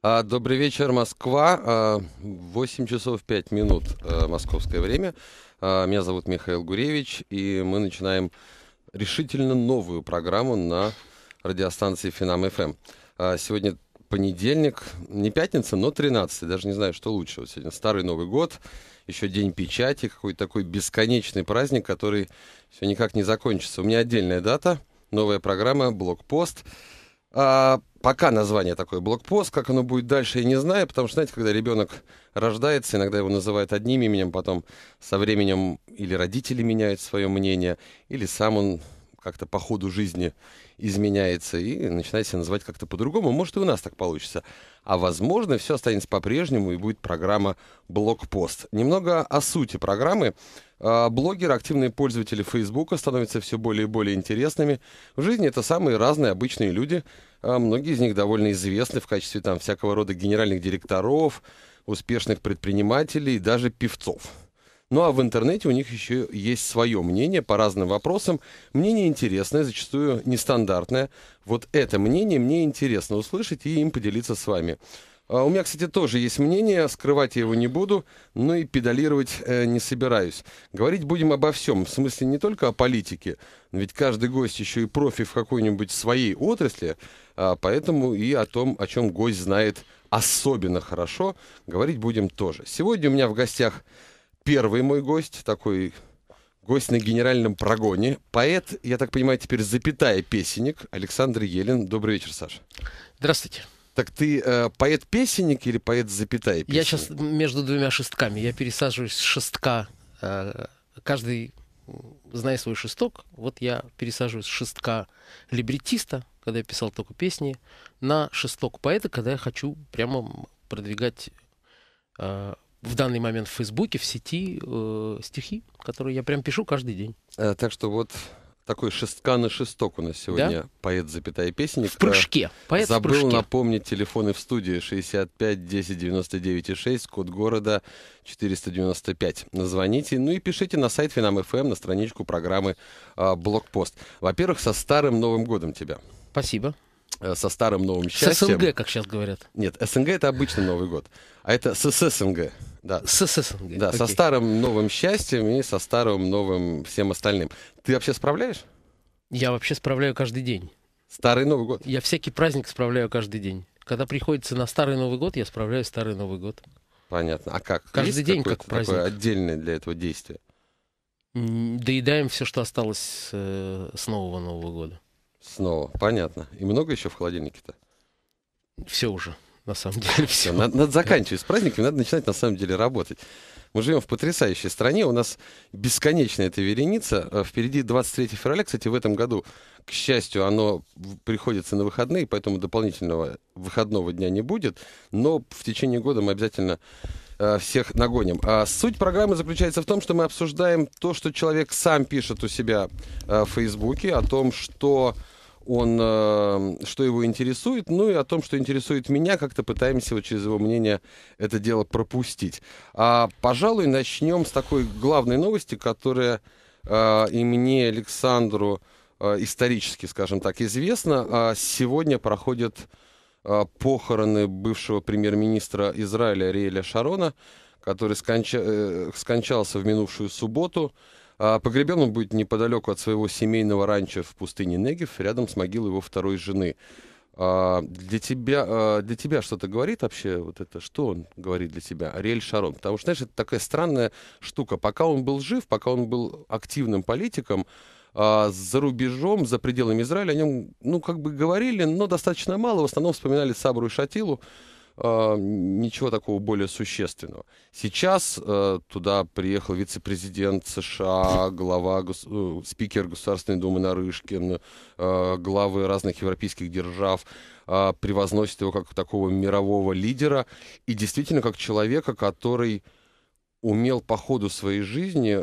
А, добрый вечер, Москва. 8 а, часов 5 минут а, московское время. Меня зовут Михаил Гуревич, и мы начинаем решительно новую программу на радиостанции Финам ФМ. Сегодня понедельник, не пятница, но 13, даже не знаю, что лучше. Вот сегодня Старый Новый год, еще День печати, какой-то такой бесконечный праздник, который все никак не закончится. У меня отдельная дата, новая программа, блокпост. А, Пока название такое блокпост, как оно будет дальше, я не знаю, потому что, знаете, когда ребенок рождается, иногда его называют одним именем, потом со временем или родители меняют свое мнение, или сам он как-то по ходу жизни изменяется и начинаете себя называть как-то по-другому. Может, и у нас так получится. А возможно, все останется по-прежнему и будет программа «Блокпост». Немного о сути программы. А, блогеры, активные пользователи Фейсбука становятся все более и более интересными. В жизни это самые разные обычные люди. А, многие из них довольно известны в качестве там всякого рода генеральных директоров, успешных предпринимателей и даже певцов. Ну а в интернете у них еще есть свое мнение по разным вопросам. Мнение интересное, зачастую нестандартное. Вот это мнение мне интересно услышать и им поделиться с вами. А, у меня, кстати, тоже есть мнение, скрывать я его не буду, но и педалировать э, не собираюсь. Говорить будем обо всем, в смысле не только о политике, ведь каждый гость еще и профи в какой-нибудь своей отрасли, а поэтому и о том, о чем гость знает особенно хорошо, говорить будем тоже. Сегодня у меня в гостях первый мой гость, такой гость на генеральном прогоне, поэт, я так понимаю, теперь запятая песенник Александр Елен. Добрый вечер, Саша. Здравствуйте. Так ты э, поэт-песенник или поэт-запятая песенник? Я сейчас между двумя шестками. Я пересаживаюсь с шестка. Э, каждый знает свой шесток. Вот я пересаживаюсь с шестка либретиста, когда я писал только песни, на шесток поэта, когда я хочу прямо продвигать э, в данный момент в Фейсбуке, в сети э, стихи, которые я прям пишу каждый день. А, так что вот такой шестканый шесток у нас сегодня. Да? Поэт, запятая, песенник. В прыжке. Э, поэт Забыл в прыжке. напомнить телефоны в студии 65 10 99 6, код города 495. Звоните, ну и пишите на сайт финам Финам.ФМ, эм, на страничку программы а, Блокпост. Во-первых, со старым Новым годом тебя. Спасибо. Э, со старым новым счастьем. С СНГ, как сейчас говорят. Нет, СНГ это обычный Новый год, а это с СНГ. Да. С СНГ. Да, Окей. со старым новым счастьем и со старым новым всем остальным. Ты вообще справляешь? Я вообще справляю каждый день. Старый Новый год? Я всякий праздник справляю каждый день. Когда приходится на Старый Новый год, я справляю Старый Новый год. Понятно. А как? Каждый Есть день как праздник. Такое отдельное для этого действие. Доедаем все, что осталось э, с нового Нового года. Снова. Понятно. И много еще в холодильнике-то? Все уже, на самом деле. Все. Надо, надо заканчивать с праздниками, надо начинать на самом деле работать. Мы живем в потрясающей стране, у нас бесконечная эта вереница. А, впереди 23 февраля, кстати, в этом году, к счастью, оно приходится на выходные, поэтому дополнительного выходного дня не будет. Но в течение года мы обязательно а, всех нагоним. А суть программы заключается в том, что мы обсуждаем то, что человек сам пишет у себя а, в Фейсбуке, о том, что он, э, что его интересует, ну и о том, что интересует меня, как-то пытаемся вот через его мнение это дело пропустить. А, пожалуй, начнем с такой главной новости, которая а, и мне, Александру, а, исторически, скажем так, известна. А сегодня проходят а, похороны бывшего премьер-министра Израиля Риэля Шарона, который сконча... скончался в минувшую субботу. А погребен он будет неподалеку от своего семейного ранчо в пустыне Негев, рядом с могилой его второй жены. А для тебя, а для тебя что-то говорит вообще вот это? Что он говорит для тебя? Ариэль Шарон. Потому что, знаешь, это такая странная штука. Пока он был жив, пока он был активным политиком, за рубежом, за пределами Израиля о нем, ну, как бы говорили, но достаточно мало. В основном вспоминали Сабру и Шатилу. А, ничего такого более существенного. Сейчас э, туда приехал вице-президент США, глава, э, спикер Государственной Думы Нарышкин, э, главы разных европейских держав э, его как такого мирового лидера и действительно как человека, который умел по ходу своей жизни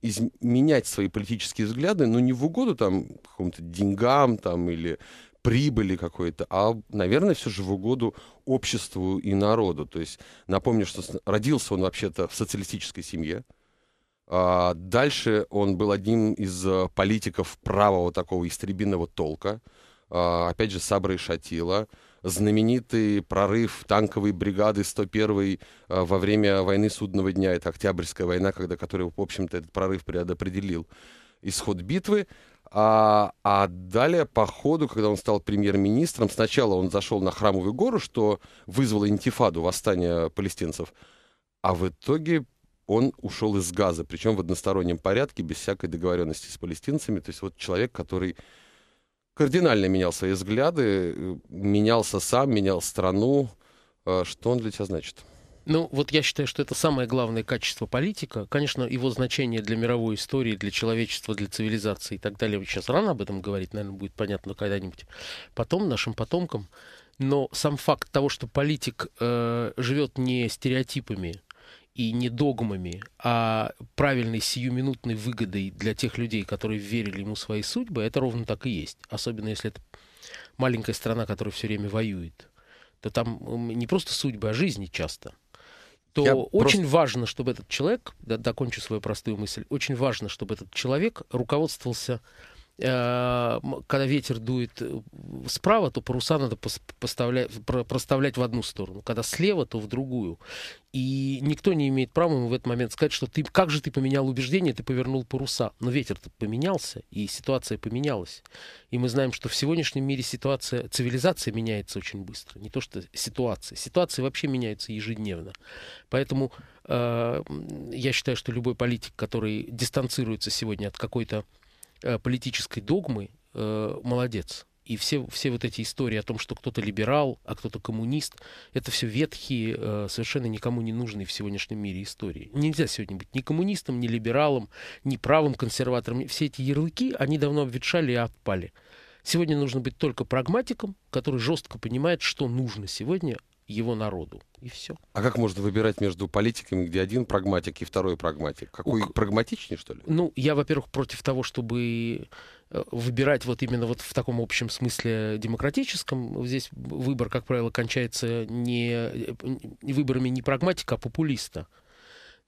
изменять свои политические взгляды, но не в угоду там каким-то деньгам там или прибыли какой-то, а, наверное, все же в угоду обществу и народу. То есть напомню, что родился он вообще-то в социалистической семье. А дальше он был одним из э, политиков правого такого истребинного толка. А, опять же, Сабра и Шатила. Знаменитый прорыв танковой бригады 101 а, во время войны Судного дня. Это Октябрьская война, когда, который, в общем-то, этот прорыв предопределил исход битвы. А, а далее, по ходу, когда он стал премьер-министром, сначала он зашел на Храмовую гору, что вызвало интифаду, восстание палестинцев. А в итоге он ушел из Газа, причем в одностороннем порядке, без всякой договоренности с палестинцами. То есть вот человек, который кардинально менял свои взгляды, э, менялся сам, менял страну. Э, что он для тебя значит? — ну, вот я считаю, что это самое главное качество политика. Конечно, его значение для мировой истории, для человечества, для цивилизации и так далее. Сейчас рано об этом говорить, наверное, будет понятно когда-нибудь потом, нашим потомкам. Но сам факт того, что политик э, живет не стереотипами, и не догмами, а правильной сиюминутной выгодой для тех людей, которые верили ему свои судьбы, это ровно так и есть. Особенно если это маленькая страна, которая все время воюет. То там не просто судьба, а жизни часто то Я очень просто... важно, чтобы этот человек, да, докончу свою простую мысль, очень важно, чтобы этот человек руководствовался а, когда ветер дует э, справа, то паруса надо поставлять, проставлять в одну сторону. Когда слева, то в другую. И никто не имеет права ему в этот момент сказать, что ты, как же ты поменял убеждение, ты повернул паруса. Но ветер-то поменялся, и ситуация поменялась. И мы знаем, что в сегодняшнем мире ситуация, цивилизация меняется очень быстро. Не то, что ситуация. Ситуации вообще меняются ежедневно. Поэтому э, я считаю, что любой политик, который дистанцируется сегодня от какой-то Э, политической догмы э, молодец. И все, все вот эти истории о том, что кто-то либерал, а кто-то коммунист, это все ветхие, э, совершенно никому не нужные в сегодняшнем мире истории. Нельзя сегодня быть ни коммунистом, ни либералом, ни правым консерватором. Все эти ярлыки, они давно обветшали и отпали. Сегодня нужно быть только прагматиком, который жестко понимает, что нужно сегодня его народу. И все. А как можно выбирать между политиками, где один прагматик и второй прагматик? Какой У... прагматичнее, что ли? Ну, я, во-первых, против того, чтобы э, выбирать вот именно вот в таком общем смысле демократическом. Здесь выбор, как правило, кончается не э, выборами не прагматика, а популиста.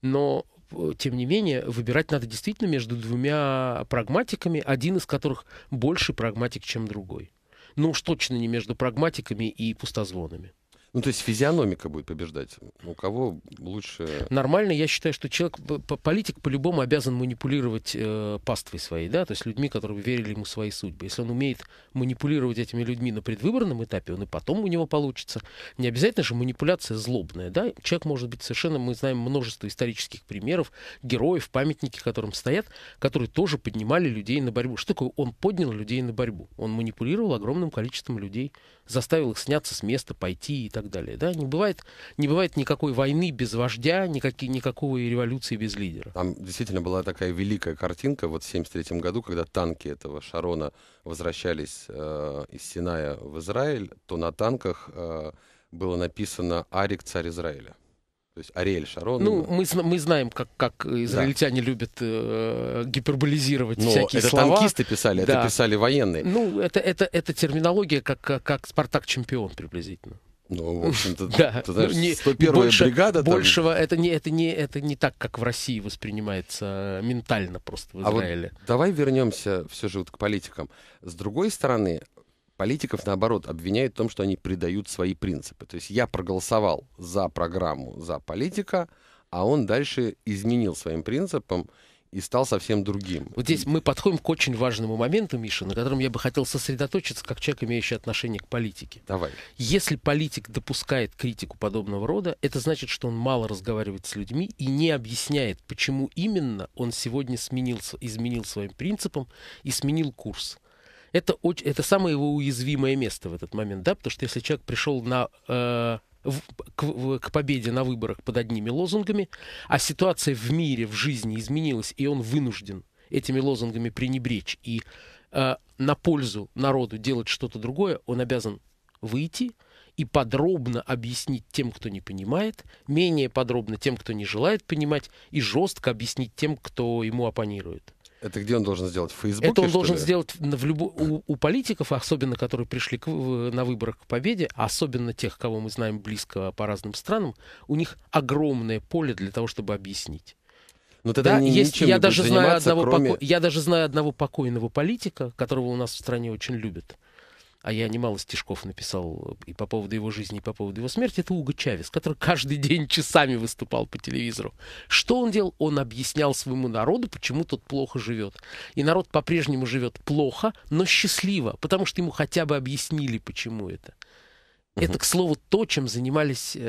Но э, тем не менее, выбирать надо действительно между двумя прагматиками, один из которых больше прагматик, чем другой. Ну уж точно не между прагматиками и пустозвонами. Ну, то есть физиономика будет побеждать. У кого лучше... Нормально, я считаю, что человек, политик по-любому обязан манипулировать э, паствой своей, да, то есть людьми, которые верили ему своей судьбы. Если он умеет манипулировать этими людьми на предвыборном этапе, он и потом у него получится. Не обязательно же манипуляция злобная, да. Человек может быть совершенно, мы знаем множество исторических примеров, героев, памятники, которым стоят, которые тоже поднимали людей на борьбу. Что такое он поднял людей на борьбу? Он манипулировал огромным количеством людей заставил их сняться с места, пойти и так далее. Да? Не, бывает, не бывает никакой войны без вождя, никакой, никакой революции без лидера. Там действительно была такая великая картинка вот в 1973 году, когда танки этого Шарона возвращались э, из Синая в Израиль, то на танках э, было написано «Арик, царь Израиля». То есть Ариэль Шарон. Ну, ну мы, мы знаем, как, как израильтяне да. любят э, гиперболизировать Но ну, всякие это слова. танкисты писали, да. это писали военные. Ну, это, это, это терминология, как, как «Спартак-чемпион» приблизительно. Ну, в общем-то, да. ты ну, знаешь, 101 больше, бригада. Там... Большего это не, это, не, это не так, как в России воспринимается э, ментально просто в Израиле. А вот давай вернемся все же вот к политикам. С другой стороны, Политиков, наоборот, обвиняют в том, что они предают свои принципы. То есть я проголосовал за программу, за политика, а он дальше изменил своим принципам и стал совсем другим. Вот здесь мы подходим к очень важному моменту, Миша, на котором я бы хотел сосредоточиться, как человек, имеющий отношение к политике. Давай. Если политик допускает критику подобного рода, это значит, что он мало разговаривает с людьми и не объясняет, почему именно он сегодня сменился, изменил своим принципам и сменил курс это, очень, это самое его уязвимое место в этот момент, да, потому что если человек пришел на, э, в, к, в, к победе на выборах под одними лозунгами, а ситуация в мире, в жизни изменилась, и он вынужден этими лозунгами пренебречь и э, на пользу народу делать что-то другое, он обязан выйти и подробно объяснить тем, кто не понимает, менее подробно тем, кто не желает понимать, и жестко объяснить тем, кто ему оппонирует. Это где он должен сделать? В Фейсбуке, Это он должен ли? сделать в любо... у, у политиков, особенно которые пришли к, на выборах к победе, а особенно тех, кого мы знаем близко по разным странам, у них огромное поле для того, чтобы объяснить. Но тогда да, не, есть, я, даже знаю одного кроме... поко... я даже знаю одного покойного политика, которого у нас в стране очень любят а я немало стишков написал э, и по поводу его жизни, и по поводу его смерти, это Уго Чавес, который каждый день часами выступал по телевизору. Что он делал? Он объяснял своему народу, почему тот плохо живет. И народ по-прежнему живет плохо, но счастливо, потому что ему хотя бы объяснили, почему это. Uh-huh. Это, к слову, то, чем занимались э,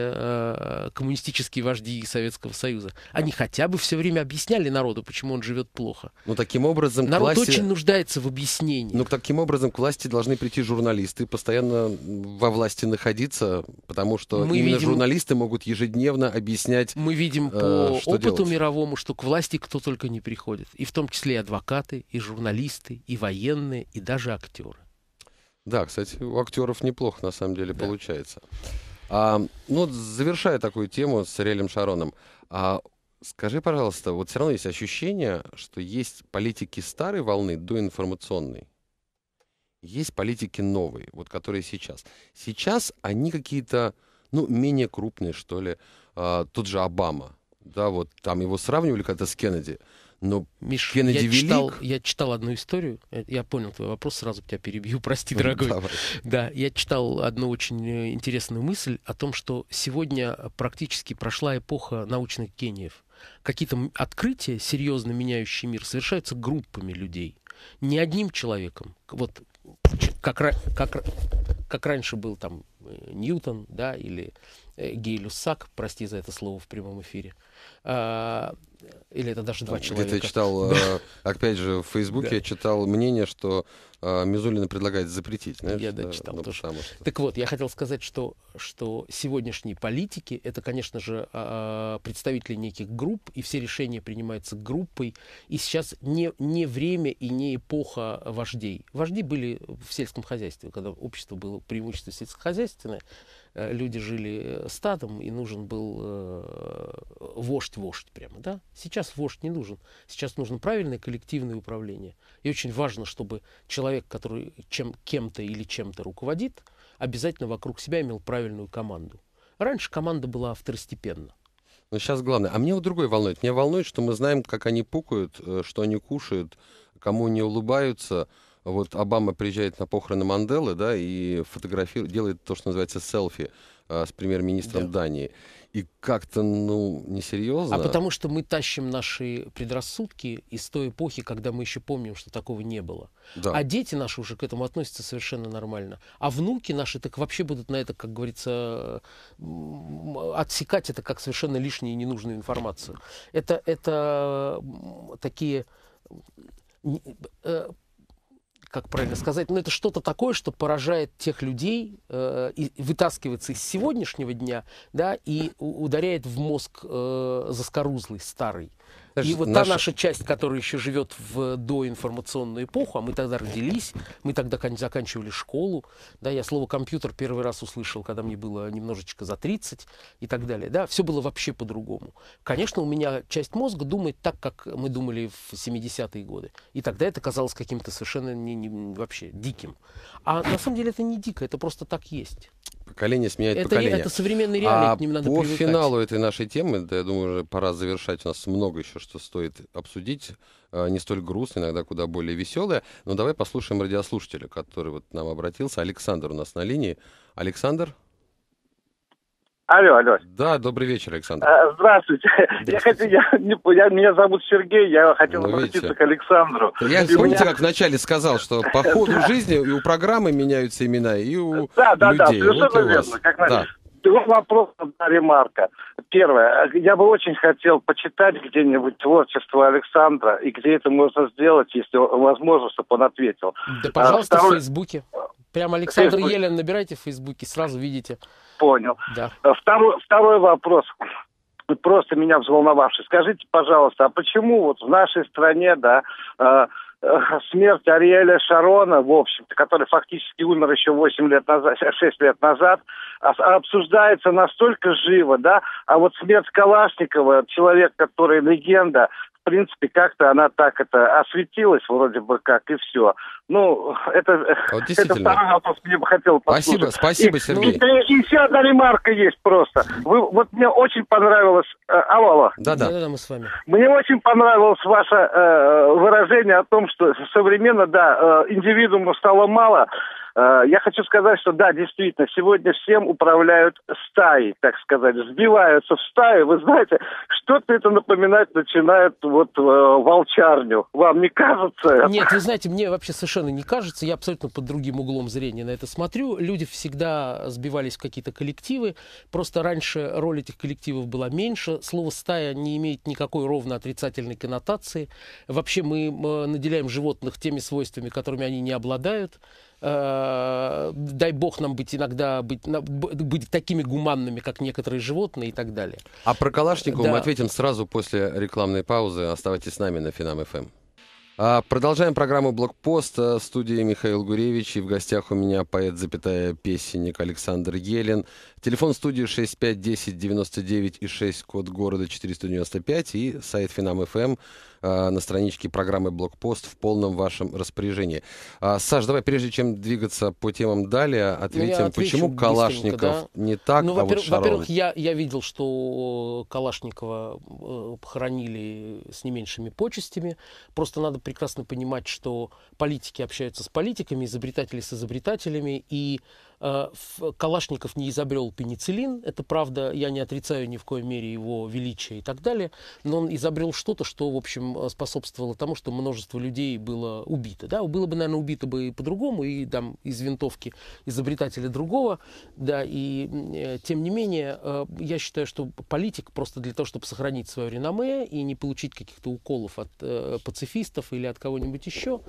э, коммунистические вожди Советского Союза. Они хотя бы все время объясняли народу, почему он живет плохо. Ну, таким образом... Народ власти... очень нуждается в объяснении. Ну, таким образом, к власти должны прийти журналисты, постоянно во власти находиться, потому что Мы именно видим... журналисты могут ежедневно объяснять, Мы видим э, по э, что опыту делать. мировому, что к власти кто только не приходит. И в том числе и адвокаты, и журналисты, и военные, и даже актеры. Да, кстати, у актеров неплохо на самом деле да. получается. А, ну, завершая такую тему с Ариэлем Шароном, а, скажи, пожалуйста, вот все равно есть ощущение, что есть политики старой волны до информационной, есть политики новые, вот которые сейчас. Сейчас они какие-то, ну, менее крупные, что ли. А, тот же Обама, да, вот там его сравнивали когда-то с Кеннеди но Миш, я Читал, я читал одну историю, э, я понял твой вопрос, сразу тебя перебью, прости, ну, дорогой. Давай. Да, я читал одну очень э, интересную мысль о том, что сегодня практически прошла эпоха научных гениев. Какие-то открытия, серьезно меняющие мир, совершаются группами людей, не одним человеком. Вот как, как, как раньше был там э, Ньютон, да, или Гей прости за это слово в прямом эфире. А, или это даже два человека. Где-то я читал, э, опять же, в Фейсбуке я читал мнение, что э, Мизулина предлагает запретить. Знаешь, я да, читал ну, тоже. Что... Так вот, я хотел сказать, что, что сегодняшние политики, это, конечно же, а, а, представители неких групп, и все решения принимаются группой. И сейчас не, не время и не эпоха вождей. Вожди были в сельском хозяйстве, когда общество было преимущественно сельскохозяйственное э, люди жили стадом, и нужен был вождь-вождь прямо, да? Сейчас вождь не нужен. Сейчас нужно правильное коллективное управление. И очень важно, чтобы человек, который чем, кем-то или чем-то руководит, обязательно вокруг себя имел правильную команду. Раньше команда была второстепенна. Но ну, сейчас главное. А меня вот другой волнует. Меня волнует, что мы знаем, как они пукают, э, что они кушают, кому не улыбаются. Вот Обама приезжает на похороны Манделы, да, и фотографирует, делает то, что называется селфи Э, с премьер-министром да. Дании. И как-то, ну, несерьезно. А потому что мы тащим наши предрассудки из той эпохи, когда мы еще помним, что такого не было. Да. А дети наши уже к этому относятся совершенно нормально. А внуки наши так вообще будут на это, как говорится, отсекать это как совершенно лишнюю и ненужную информацию. Это, это такие э, как правильно сказать, но ну, это что-то такое, что поражает тех людей, э, и вытаскивается из сегодняшнего дня, да, и ударяет в мозг э, заскорузлый, старый. Это и вот наша... та наша часть, которая еще живет в э, доинформационную эпоху, а мы тогда родились, мы тогда заканчивали школу, да, я слово компьютер первый раз услышал, когда мне было немножечко за 30 и так далее, да, все было вообще по-другому. Конечно, у меня часть мозга думает так, как мы думали в 70-е годы, и тогда это казалось каким-то совершенно не, не, вообще диким. А на самом деле это не дико, это просто так есть поколение сменяет это, поколение. Это современный реалий, а к ним надо по привыкать. финалу этой нашей темы, да, я думаю, уже пора завершать. У нас много еще, что стоит обсудить. А, не столь грустно, иногда куда более веселое. Но давай послушаем радиослушателя, который вот нам обратился. Александр у нас на линии. Александр? Алло, алло. Да, добрый вечер, Александр. Э, здравствуйте. Здравствуйте. Я хотел, я, я, меня зовут Сергей, я хотел ну, обратиться видите. к Александру. Я, и помните, меня... как вначале сказал, что по ходу жизни и у программы меняются имена, и у людей. да, Да, да, совершенно вот верно. Как да. Два вопроса, одна ремарка. Первое. Я бы очень хотел почитать где-нибудь творчество Александра, и где это можно сделать, если возможно, чтобы он ответил. Да, пожалуйста, а, в Фейсбуке. Прям Александр Фейсбук. Елен набирайте в Фейсбуке, сразу видите. Понял. Да. Второй, второй вопрос просто меня взволновавший. Скажите, пожалуйста, а почему вот в нашей стране, да, э, Э, смерть Ариэля Шарона, в общем который фактически умер еще 8 лет назад, 6 э, лет назад, обсуждается настолько живо, да, а вот смерть Калашникова, человек, который легенда, в принципе, как-то она так это осветилась вроде бы как, и все. Ну, это, вот это второй вопрос, мне бы хотел послушать. Спасибо, спасибо, и, Сергей. И, и, еще одна ремарка есть просто. Вы, вот мне очень понравилось... Э, алло, алло. Да-да. Да-да, мы с вами. Мне очень понравилось ваше э, выражение о том, что современно, да, э, индивидуума стало мало, Э, я хочу сказать, что да, действительно, сегодня всем управляют стаи, так сказать, сбиваются в стаи. Вы знаете, что-то это напоминать начинает вот э, волчарню. Вам не кажется? Нет, вы знаете, мне вообще совершенно не кажется. Я абсолютно под другим углом зрения на это смотрю. Люди всегда сбивались в какие-то коллективы. Просто раньше роль этих коллективов была меньше. Слово «стая» не имеет никакой ровно отрицательной коннотации. Вообще мы э, наделяем животных теми свойствами, которыми они не обладают э, дай бог нам быть иногда быть, на, быть такими гуманными, как некоторые животные и так далее. А про Калашникова да. мы ответим сразу после рекламной паузы. Оставайтесь с нами на Финам ФМ. А, продолжаем программу «Блокпост». Э, в студии Михаил Гуревич. И в гостях у меня поэт, запятая, песенник Александр Елен. Телефон студии 6510 99 и 6, код города 495 и сайт Финам ФМ. А, на страничке программы «Блокпост» в полном вашем распоряжении. А, Саш, давай, прежде чем двигаться по темам далее, ну, ответим, ну, почему Калашников да? не так, ну, а во-первых, вот Шарон? Во-первых, я, я видел, что Калашникова э, похоронили с не меньшими почестями. Просто надо прекрасно понимать, что политики общаются с политиками, изобретатели с изобретателями, и Э, Калашников не изобрел пенициллин, это правда, я не отрицаю ни в коей мере его величия и так далее, но он изобрел что-то, что, в общем, э, способствовало тому, что множество людей было убито. Да? Было бы, наверное, убито бы и по-другому, и там из винтовки изобретателя другого, да, и э, тем не менее, я считаю, что политик просто для того, чтобы сохранить свое реноме и не получить каких-то уколов от э, пацифистов или от кого-нибудь еще,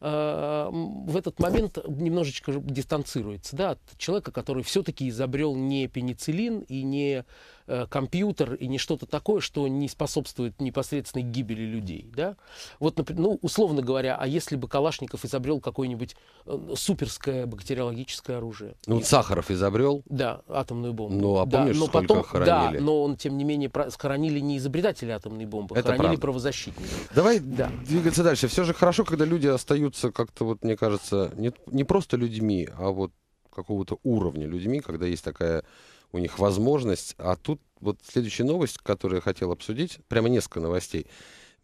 э, в этот момент немножечко дистанцируется да, от человека, который все-таки изобрел не пенициллин и не э, компьютер и не что-то такое, что не способствует непосредственной гибели людей. Да? Вот, ну, условно говоря, а если бы Калашников изобрел какое-нибудь э, суперское бактериологическое оружие? Ну, Нет. Сахаров изобрел? Да, атомную бомбу. Ну, а помнишь, да, но сколько потом, хоронили? Да, но он, тем не менее, хоронили не изобретатели атомной бомбы, Это хоронили правда. правозащитники. Давай да. двигаться дальше. Все же хорошо, когда люди остаются как-то, вот, мне кажется, не, не просто людьми, а вот какого-то уровня людьми, когда есть такая у них возможность. А тут вот следующая новость, которую я хотел обсудить, прямо несколько новостей.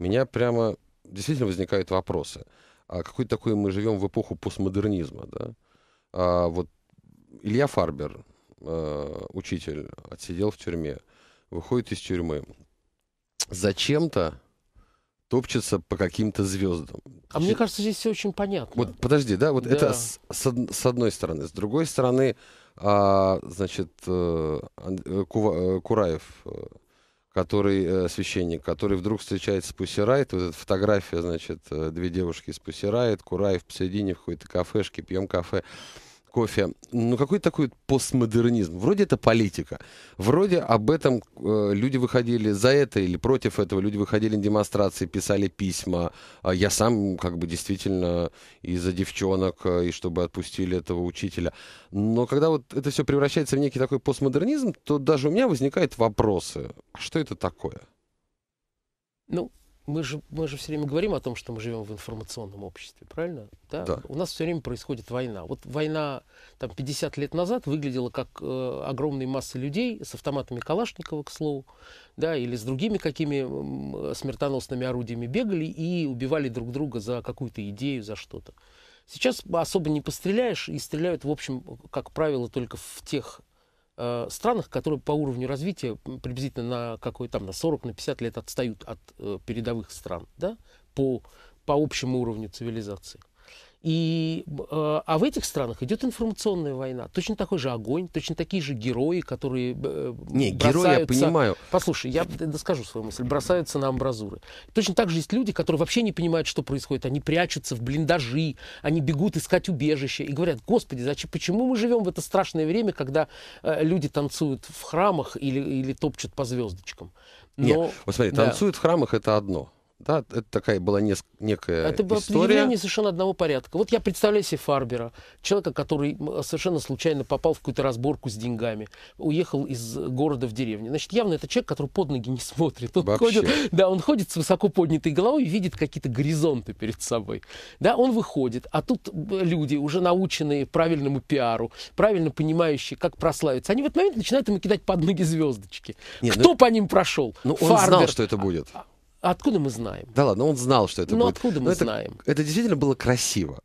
Меня прямо действительно возникают вопросы. А какой такой мы живем в эпоху постмодернизма, да? А вот Илья Фарбер, э, учитель, отсидел в тюрьме, выходит из тюрьмы. Зачем-то топчется по каким-то звездам. А мне кажется, здесь все очень понятно. Вот подожди, да, вот да. это с, с, одной стороны. С другой стороны, а, значит, э, э, Кува, э, Кураев, который священник, который вдруг встречается с Пусси вот эта фотография, значит, две девушки с Пусси Райт, Кураев посередине в какой-то кафешке, пьем кафе кофе. Ну, какой такой постмодернизм? Вроде это политика. Вроде об этом э, люди выходили за это или против этого. Люди выходили на демонстрации, писали письма. А я сам как бы действительно из за девчонок, э, и чтобы отпустили этого учителя. Но когда вот это все превращается в некий такой постмодернизм, то даже у меня возникают вопросы. А что это такое? Ну, мы же, мы же все время говорим о том, что мы живем в информационном обществе, правильно? Да. да. У нас все время происходит война. Вот война там 50 лет назад выглядела как э, огромные массы людей с автоматами Калашникова, к слову, да, или с другими какими смертоносными орудиями бегали и убивали друг друга за какую-то идею, за что-то. Сейчас особо не постреляешь и стреляют, в общем, как правило, только в тех Э, странах, которые по уровню развития приблизительно на какой там на 40, на 50 лет отстают от э, передовых стран, да, по, по общему уровню цивилизации. И, э, а в этих странах идет информационная война. Точно такой же огонь, точно такие же герои, которые э, Не, герои, я понимаю. Послушай, я доскажу свою мысль. Бросаются на амбразуры. Точно так же есть люди, которые вообще не понимают, что происходит. Они прячутся в блиндажи, они бегут искать убежище и говорят, господи, зачем, почему мы живем в это страшное время, когда э, люди танцуют в храмах или, или топчут по звездочкам? Но... Нет, вот смотри, танцуют да. в храмах это одно. Да, это такая была неск- некая Это было история. совершенно одного порядка. Вот я представляю себе Фарбера, человека, который совершенно случайно попал в какую-то разборку с деньгами, уехал из города в деревню. Значит, явно это человек, который под ноги не смотрит. Он ходит, да, он ходит с высоко поднятой головой и видит какие-то горизонты перед собой. Да, он выходит, а тут люди, уже наученные правильному пиару, правильно понимающие, как прославиться, они в этот момент начинают ему кидать под ноги звездочки. Нет, ну Кто ну, по ним прошел? Ну, он Фарбер. знал, что это будет. А, откуда мы знаем? Да ладно, он знал, что это Но ну, будет. откуда ну, мы это, знаем? Это действительно было красиво.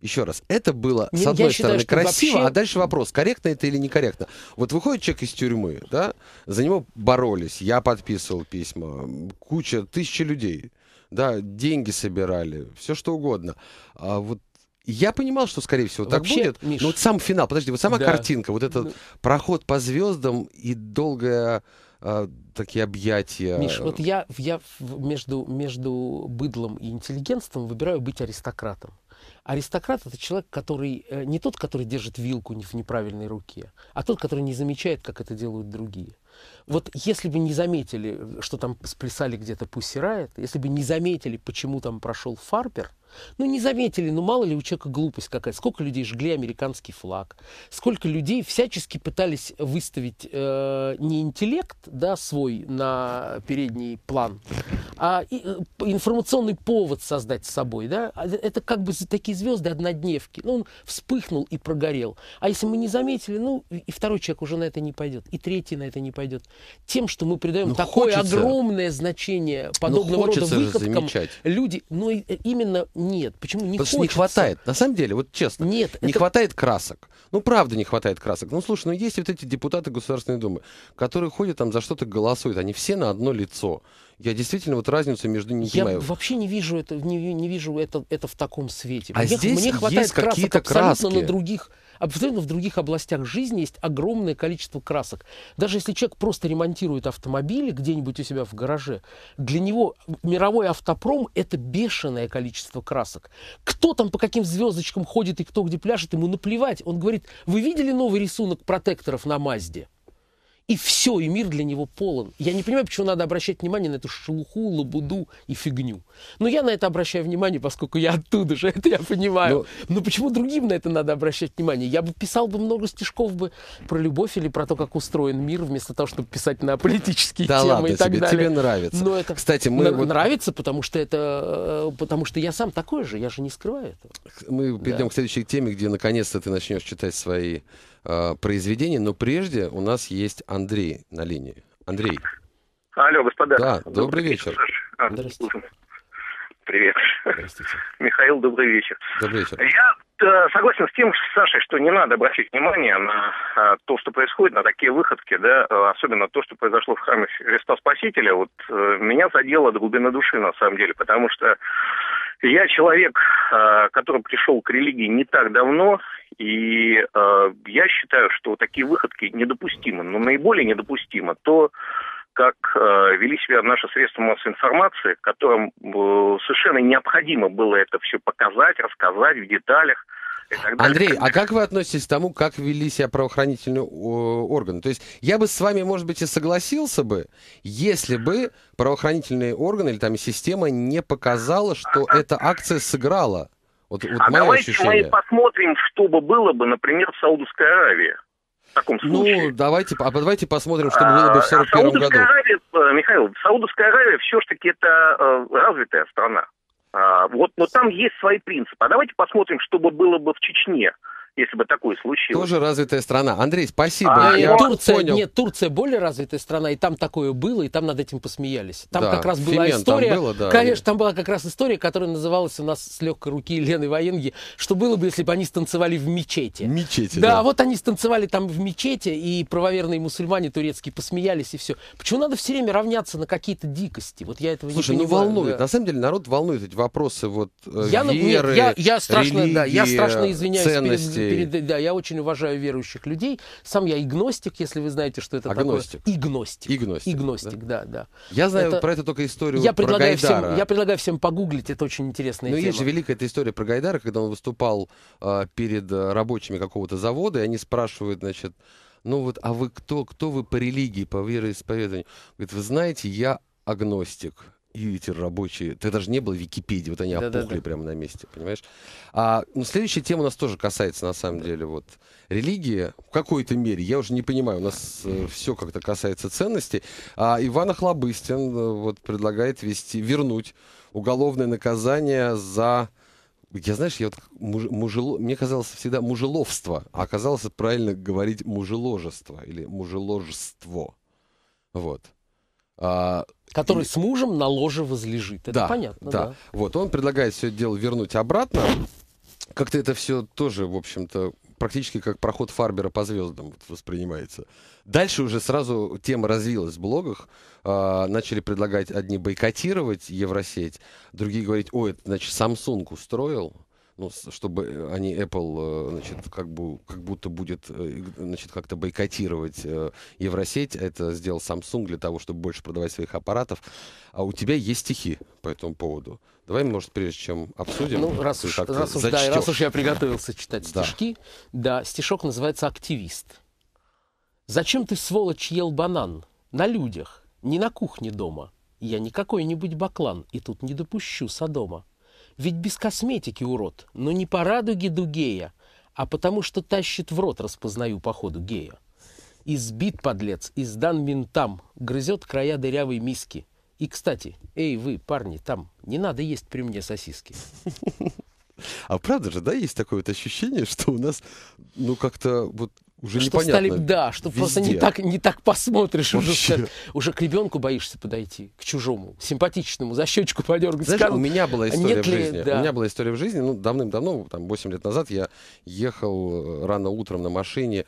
Еще раз, это было, не, с одной считаю, стороны, красиво, вообще... а дальше вопрос, корректно это или некорректно. Вот выходит человек из тюрьмы, да, за него боролись, я подписывал письма, куча, тысячи людей, да, деньги собирали, все что угодно. А вот я понимал, что, скорее всего, так Вообще, будет. Миш, но вот сам финал, подожди, вот сама да. картинка, вот этот ну. проход по звездам и долгая а, такие объятия. Миш, вот я, я между, между быдлом и интеллигентством выбираю быть аристократом. Аристократ это человек, который э, не тот, который держит вилку в неправильной руке, а тот, который не замечает, как это делают другие. Вот если бы не заметили, э, что там сплясали где-то пуссирает, если бы не заметили, почему там прошел фарпер, ну, не заметили, ну, мало ли у человека глупость какая. Сколько людей жгли американский флаг, сколько людей всячески пытались выставить э, не интеллект, да, свой на передний план, а и, э, информационный повод создать с собой, да. А это как бы такие звезды однодневки. Ну, он вспыхнул и прогорел. А если мы не заметили, ну, и второй человек уже на это не пойдет, и третий на это не пойдет. Тем, что мы придаем ну, такое хочется, огромное значение ну, подобного рода выходкам, люди, но ну, э, именно нет, почему не Потому хочется? Что не хватает, на самом деле, вот честно. Нет. Не это... хватает красок. Ну, правда, не хватает красок. Ну, слушай, ну есть вот эти депутаты Государственной Думы, которые ходят там за что-то голосуют. Они все на одно лицо. Я действительно вот разницу между ними Я понимаю. вообще не вижу это, не, не вижу это, это в таком свете. А мне, здесь мне хватает есть какие-то краски. на других абсолютно в других областях жизни есть огромное количество красок. Даже если человек просто ремонтирует автомобили где-нибудь у себя в гараже, для него мировой автопром – это бешеное количество красок. Кто там по каким звездочкам ходит и кто где пляшет, ему наплевать. Он говорит, вы видели новый рисунок протекторов на Мазде? и все, и мир для него полон. Я не понимаю, почему надо обращать внимание на эту шелуху, лабуду и фигню. Но я на это обращаю внимание, поскольку я оттуда же, это я понимаю. Но, ну, Но почему другим на это надо обращать внимание? Я бы писал бы много стишков бы про любовь или про то, как устроен мир, вместо того, чтобы писать на политические да темы ладно, и так тебе, далее. Тебе нравится. Но это Кстати, мы на- вот... нравится, потому что это, э, потому что я сам такой же, я же не скрываю этого. Мы перейдем да. к следующей теме, где наконец-то ты начнешь читать свои Э, произведение, но прежде у нас есть Андрей на линии. Андрей. Алло, господа. Да, добрый, добрый вечер. вечер. А, Здравствуйте. Привет. Здравствуйте. Михаил, добрый вечер. Добрый вечер. Я э, согласен с тем, что Сашей, что не надо обращать внимание на э, то, что происходит, на такие выходки, да, а, особенно то, что произошло в храме Христа Спасителя. Вот э, меня задело до глубины души, на самом деле, потому что я человек, э, который пришел к религии не так давно, и э, я считаю, что такие выходки недопустимы. Но наиболее недопустимо то, как э, вели себя наши средства массовой информации, которым совершенно необходимо было это все показать, рассказать в деталях – и так далее. Андрей, а как вы относитесь к тому, как вели себя правоохранительные органы? То есть я бы с вами, может быть, и согласился бы, если бы правоохранительные органы или там система не показала, что эта акция сыграла. Вот, вот а давайте ощущение. мы посмотрим, что бы было бы, например, в Саудовской Аравии. В таком ну, случае. Ну, давайте, а давайте посмотрим, что а, было бы в 1941 а году. Аравия, э, Михаил, Саудовская Аравия все-таки это э, развитая страна. А, вот, но там есть свои принципы. А давайте посмотрим, что бы было бы в Чечне если бы такое случилось. Тоже развитая страна. Андрей, спасибо. А, я ну, Турция, понял. Нет, Турция более развитая страна, и там такое было, и там над этим посмеялись. Там да, как раз была история. было, да, конечно, и... там была как раз история, которая называлась у нас с легкой руки Лены Военги, что было бы, если бы они станцевали в мечети. Мечети, да. Да, вот они станцевали там в мечети, и правоверные мусульмане турецкие посмеялись, и все. Почему надо все время равняться на какие-то дикости? Вот я этого Слушай, не Слушай, ну волнует. Да. На самом деле народ волнует эти вопросы вот э, я, веры, нет, я, я страшно, религии, да, я страшно извиняюсь ценности. перед перед... Да, я очень уважаю верующих людей. Сам я игностик, если вы знаете, что это агностик. такое. Игностик. Игностик. Игностик, да, да. да. Я знаю это... про это только историю я про предлагаю Гайдара. Всем, я предлагаю всем погуглить, это очень интересная Но ну, тема. Но есть же великая эта история про Гайдара, когда он выступал э, перед а, рабочими какого-то завода, и они спрашивают, значит, ну вот, а вы кто, кто вы по религии, по вероисповеданию? Говорит, вы знаете, я агностик. И эти рабочие. Тогда даже не было Википедии, вот они да, опухли да, да. прямо на месте, понимаешь? А, ну, следующая тема у нас тоже касается, на самом да. деле, вот религии в какой-то мере. Я уже не понимаю, у нас э, все как-то касается ценностей. А Иван Охлобыстин э, вот предлагает вести, вернуть уголовное наказание за я, знаешь, я вот муж, мужело, мне казалось всегда мужеловство, а оказалось правильно говорить мужеложество или мужеложество. Вот. А, Который и... с мужем на ложе возлежит. Это да, понятно, да. да. Вот, он предлагает все это дело вернуть обратно. Как-то это все тоже, в общем-то, практически как проход Фарбера по звездам воспринимается. Дальше уже сразу тема развилась в блогах. Э, начали предлагать одни бойкотировать Евросеть, другие говорить, ой, это значит Samsung устроил, ну, чтобы э, они Apple, э, значит, как, бы, как будто будет, э, значит, как-то бойкотировать Евросеть, а это сделал Samsung для того, чтобы больше продавать своих аппаратов, а у тебя есть стихи по этому поводу. Давай, может, прежде чем обсудим. Ну, раз уж, раз уж, да, раз уж я приготовился читать стишки, да. да, стишок называется «Активист». «Зачем ты, сволочь, ел банан? На людях, не на кухне дома. Я не какой-нибудь баклан, и тут не допущу садома ведь без косметики урод, но не по радуге Дугея, а потому что тащит в рот, распознаю по ходу гея. Избит подлец, издан ментам, грызет края дырявой миски. И, кстати, эй, вы, парни, там, не надо есть при мне сосиски. А правда же, да, есть такое вот ощущение, что у нас, ну, как-то вот уже что непонятно. Стали, да, что Везде. просто не так, не так посмотришь. Уже, уже к ребенку боишься подойти, к чужому, симпатичному, за щечку подергать. Знаешь, скажут, у меня была история в жизни. Да. У меня была история в жизни. Ну, давным-давно, там, 8 лет назад, я ехал э, рано утром на машине.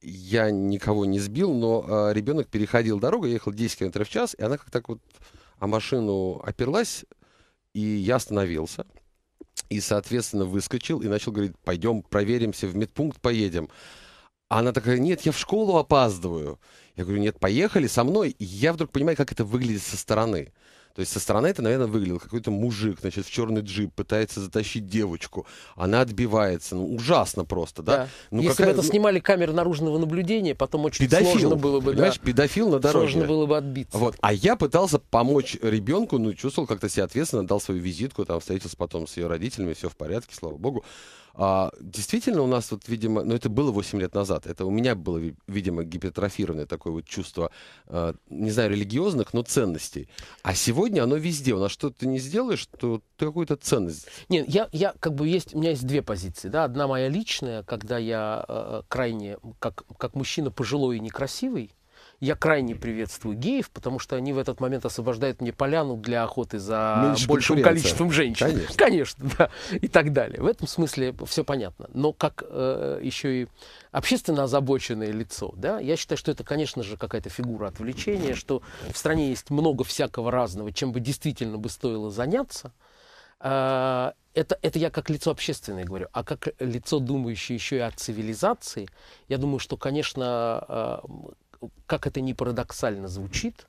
Я никого не сбил, но э, а, ребенок переходил дорогу, я ехал 10 км в час, и она как так вот о машину оперлась, и я остановился. И, соответственно, выскочил и начал говорить, пойдем проверимся, в медпункт поедем. А она такая, нет, я в школу опаздываю. Я говорю, нет, поехали со мной. И я вдруг понимаю, как это выглядит со стороны. То есть со стороны это, наверное, выглядело. Какой-то мужик, значит, в черный джип пытается затащить девочку. Она отбивается. Ну, ужасно просто, да? да. Ну, Если какая... бы это ну снимали камеры наружного наблюдения, потом очень педофил, сложно было бы... Понимаешь, да, педофил на дороге. Сложно было бы отбиться. Вот. А я пытался помочь ребенку, ну, чувствовал как-то себя ответственно, дал свою визитку, там, встретился потом с ее родителями, все в порядке, слава богу. А, действительно, у нас вот, видимо, ну это было 8 лет назад, это у меня было, видимо, гипертрофированное такое вот чувство, э, не знаю, религиозных, но ценностей. А сегодня оно везде. У нас что ты не сделаешь, то ты какую-то ценность. Нет, я, я как бы есть, у меня есть две позиции. Да? Одна моя личная, когда я э, крайне, как, как мужчина пожилой и некрасивый, я крайне приветствую геев, потому что они в этот момент освобождают мне поляну для охоты за Меньше большим количеством женщин. Конечно. Конечно, да. И так далее. В этом смысле все понятно. Но как э, еще и общественно озабоченное лицо, да, я считаю, что это, конечно же, какая-то фигура отвлечения, что в стране есть много всякого разного, чем бы действительно бы стоило заняться. Э, это, это я как лицо общественное говорю, а как лицо, думающее еще и о цивилизации, я думаю, что, конечно, э, как это ни парадоксально звучит,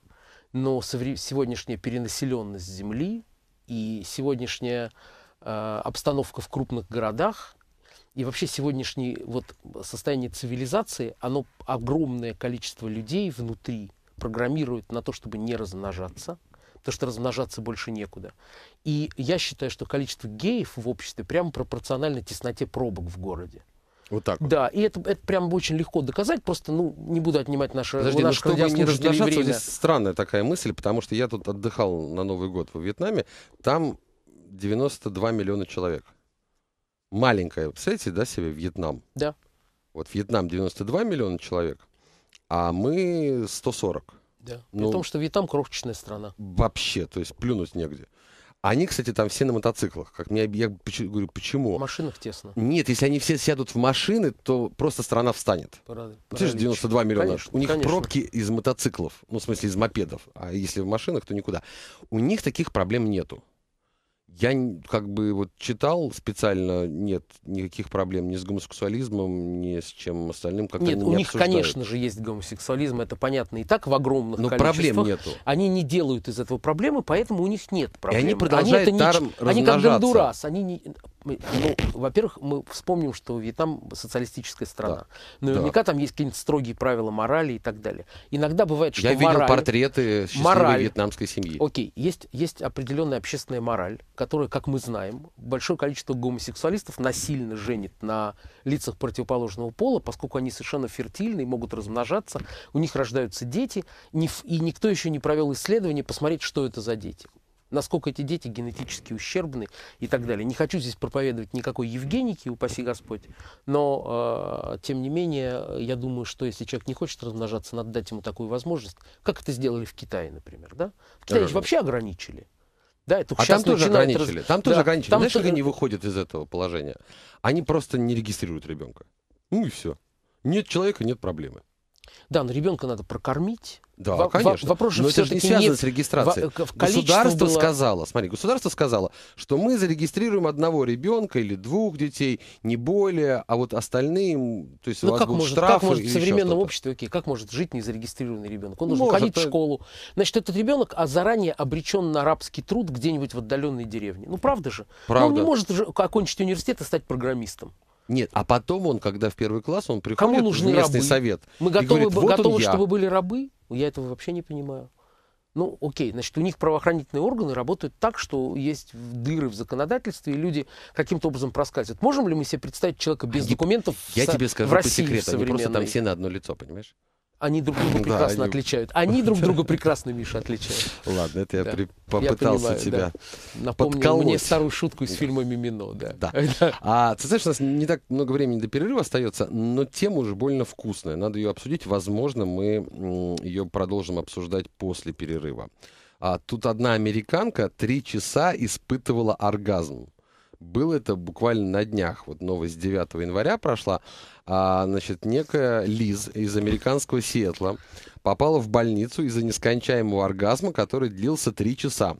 но сегодняшняя перенаселенность Земли и сегодняшняя э, обстановка в крупных городах и вообще сегодняшнее вот состояние цивилизации, оно огромное количество людей внутри программирует на то, чтобы не размножаться, потому что размножаться больше некуда. И я считаю, что количество геев в обществе прямо пропорционально тесноте пробок в городе. Вот так Да, и это, это прям очень легко доказать, просто, ну, не буду отнимать наше Подожди, ну, чтобы не разглашаться, время. здесь странная такая мысль, потому что я тут отдыхал на Новый год во Вьетнаме, там 92 миллиона человек. Маленькая, представляете, да, себе Вьетнам? Да. Вот Вьетнам 92 миллиона человек, а мы 140. Да, ну, при том, что Вьетнам крохотная страна. Вообще, то есть плюнуть негде. Они, кстати, там все на мотоциклах. Как мне, я говорю, почему? В машинах тесно. Нет, если они все сядут в машины, то просто страна встанет. Ну, Ты же 92 миллиона. Конечно, У них конечно. пробки из мотоциклов, ну, в смысле, из мопедов. А если в машинах, то никуда. У них таких проблем нету. Я как бы вот читал специально, нет никаких проблем ни с гомосексуализмом, ни с чем остальным. Как нет, у не них, конечно же, есть гомосексуализм, это понятно и так в огромных Но проблем нету. Они не делают из этого проблемы, поэтому у них нет проблем. И они продолжают они, это не, они как Гондурас, они не, ну, во-первых, мы вспомним, что Вьетнам социалистическая страна. Да. Наверняка да. там есть какие-нибудь строгие правила морали и так далее. Иногда бывает, что Я мораль, видел портреты счастливой мораль, вьетнамской семьи. Окей, есть, есть определенная общественная мораль, которая, как мы знаем, большое количество гомосексуалистов насильно женит на лицах противоположного пола, поскольку они совершенно фертильны и могут размножаться, у них рождаются дети, и никто еще не провел исследование посмотреть, что это за дети насколько эти дети генетически ущербны и так далее. Не хочу здесь проповедовать никакой Евгеники, упаси Господь, но, э, тем не менее, я думаю, что если человек не хочет размножаться, надо дать ему такую возможность, как это сделали в Китае, например. Да? В Китае же вообще ограничили. Да, это а там тоже ограничили. Раз... Там тоже да, ограничили. Там Знаешь, тоже... как они выходят из этого положения? Они просто не регистрируют ребенка. Ну и все. Нет человека, нет проблемы. Да, но ребенка надо прокормить. Да, в, конечно. вопрос же Но это же не связано нет, с регистрацией. В, государство было... сказало, смотри, государство сказало, что мы зарегистрируем одного ребенка или двух детей, не более, а вот остальные, то есть ну, у вас как будут может, штрафы как может в современном обществе, окей, как может жить незарегистрированный ребенок? Он должен ходить это... в э, школу. Значит, этот ребенок а заранее обречен на арабский труд где-нибудь в отдаленной деревне. Ну, правда же? Правда. Ну, но он не может же окончить университет и стать программистом. Нет, а потом он, когда в первый класс, он приходит Кому нужны в местный рабы? совет. Мы готовы, говорит, вот готовы чтобы я. были рабы? Я этого вообще не понимаю. Ну, окей, значит, у них правоохранительные органы работают так, что есть дыры в законодательстве, и люди каким-то образом проскальзывают. Можем ли мы себе представить человека без а документов Я в, тебе скажу в России по секрету, они просто там все на одно лицо, понимаешь? Они друг друга прекрасно да, отличают. Они друг друга прекрасно, Миша, отличают. Ладно, это я да. при... попытался я понимаю, тебя да. Напомнил подколоть. мне старую шутку из фильма «Мимино». Да. Да. да. А, ты знаешь, у нас не так много времени до перерыва остается, но тема уже больно вкусная. Надо ее обсудить. Возможно, мы ее продолжим обсуждать после перерыва. А, тут одна американка три часа испытывала оргазм. Было это буквально на днях. Вот новость 9 января прошла а, значит, некая Лиз из американского Сиэтла попала в больницу из-за нескончаемого оргазма, который длился три часа.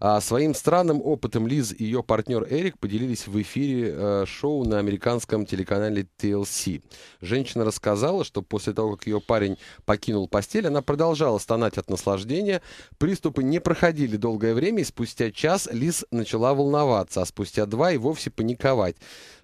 А, своим странным опытом Лиз и ее партнер Эрик поделились в эфире э, шоу на американском телеканале TLC. Женщина рассказала, что после того, как ее парень покинул постель, она продолжала стонать от наслаждения. Приступы не проходили долгое время, и спустя час Лиз начала волноваться, а спустя два и вовсе паниковать.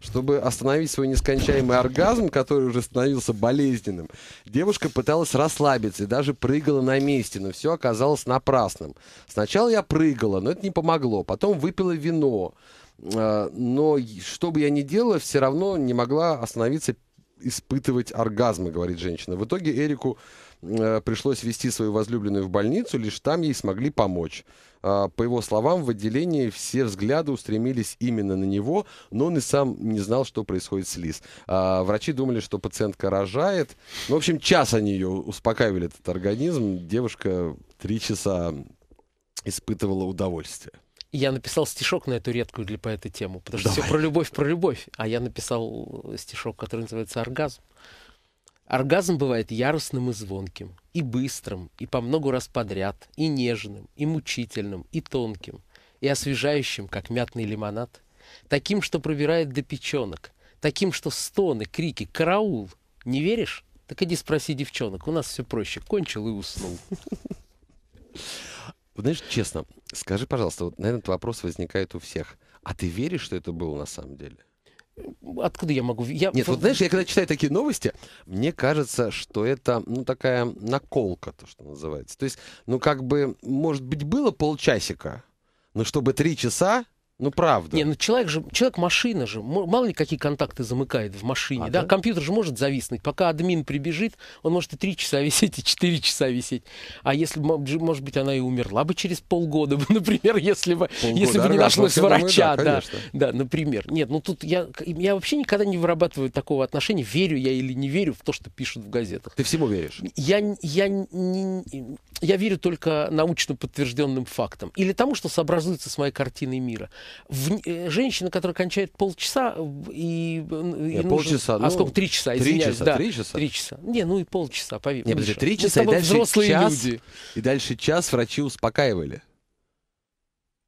Чтобы остановить свой нескончаемый оргазм, который уже становился болезненным, девушка пыталась расслабиться и даже прыгала на месте, но все оказалось напрасным. Сначала я прыгала, но это не помогло. Потом выпила вино. Э, но что бы я ни делала, все равно не могла остановиться испытывать оргазмы, говорит женщина. В итоге Эрику э, пришлось вести свою возлюбленную в больницу, лишь там ей смогли помочь. А, по его словам, в отделении все взгляды устремились именно на него, но он и сам не знал, что происходит с Лиз. А, врачи думали, что пациентка рожает. Ну, в общем, час они ее успокаивали, этот организм. Девушка три часа испытывала удовольствие. Я написал стишок на эту редкую для поэта тему, потому что Давай. все про любовь, про любовь. А я написал стишок, который называется «Оргазм». Оргазм бывает яростным и звонким, и быстрым, и по много раз подряд, и нежным, и мучительным, и тонким, и освежающим, как мятный лимонад, таким, что пробирает до печенок, таким, что стоны, крики, караул. Не веришь? Так иди спроси девчонок, у нас все проще. Кончил и уснул. Знаешь, честно, скажи, пожалуйста, вот, на этот вопрос возникает у всех. А ты веришь, что это было на самом деле? Откуда я могу? Я... Нет, вот знаешь, я когда читаю такие новости, мне кажется, что это, ну, такая наколка, то, что называется. То есть, ну, как бы, может быть, было полчасика, но чтобы три часа ну, правда. Не, ну человек же, человек машина же, мало ли какие контакты замыкает в машине, а, да? да? Компьютер же может зависнуть, пока админ прибежит, он может и три часа висеть, и четыре часа висеть. А если, может быть, она и умерла бы через полгода, например, если бы, полгода если бы не нашлось ну врача, думаю, да, да, да, например. Нет, ну тут я, я вообще никогда не вырабатываю такого отношения, верю я или не верю в то, что пишут в газетах. Ты всему веришь? Я, я, не, я верю только научно подтвержденным фактам или тому, что сообразуется с моей картиной мира в, э, женщина, которая кончает полчаса и, э, и Нет, полчаса, нужно, а ну, а сколько три часа, три извиняюсь, часа, да, три часа, три часа, не, ну и полчаса, поверь. Нет, подожди, три часа и дальше взрослые час, люди. и дальше час врачи успокаивали.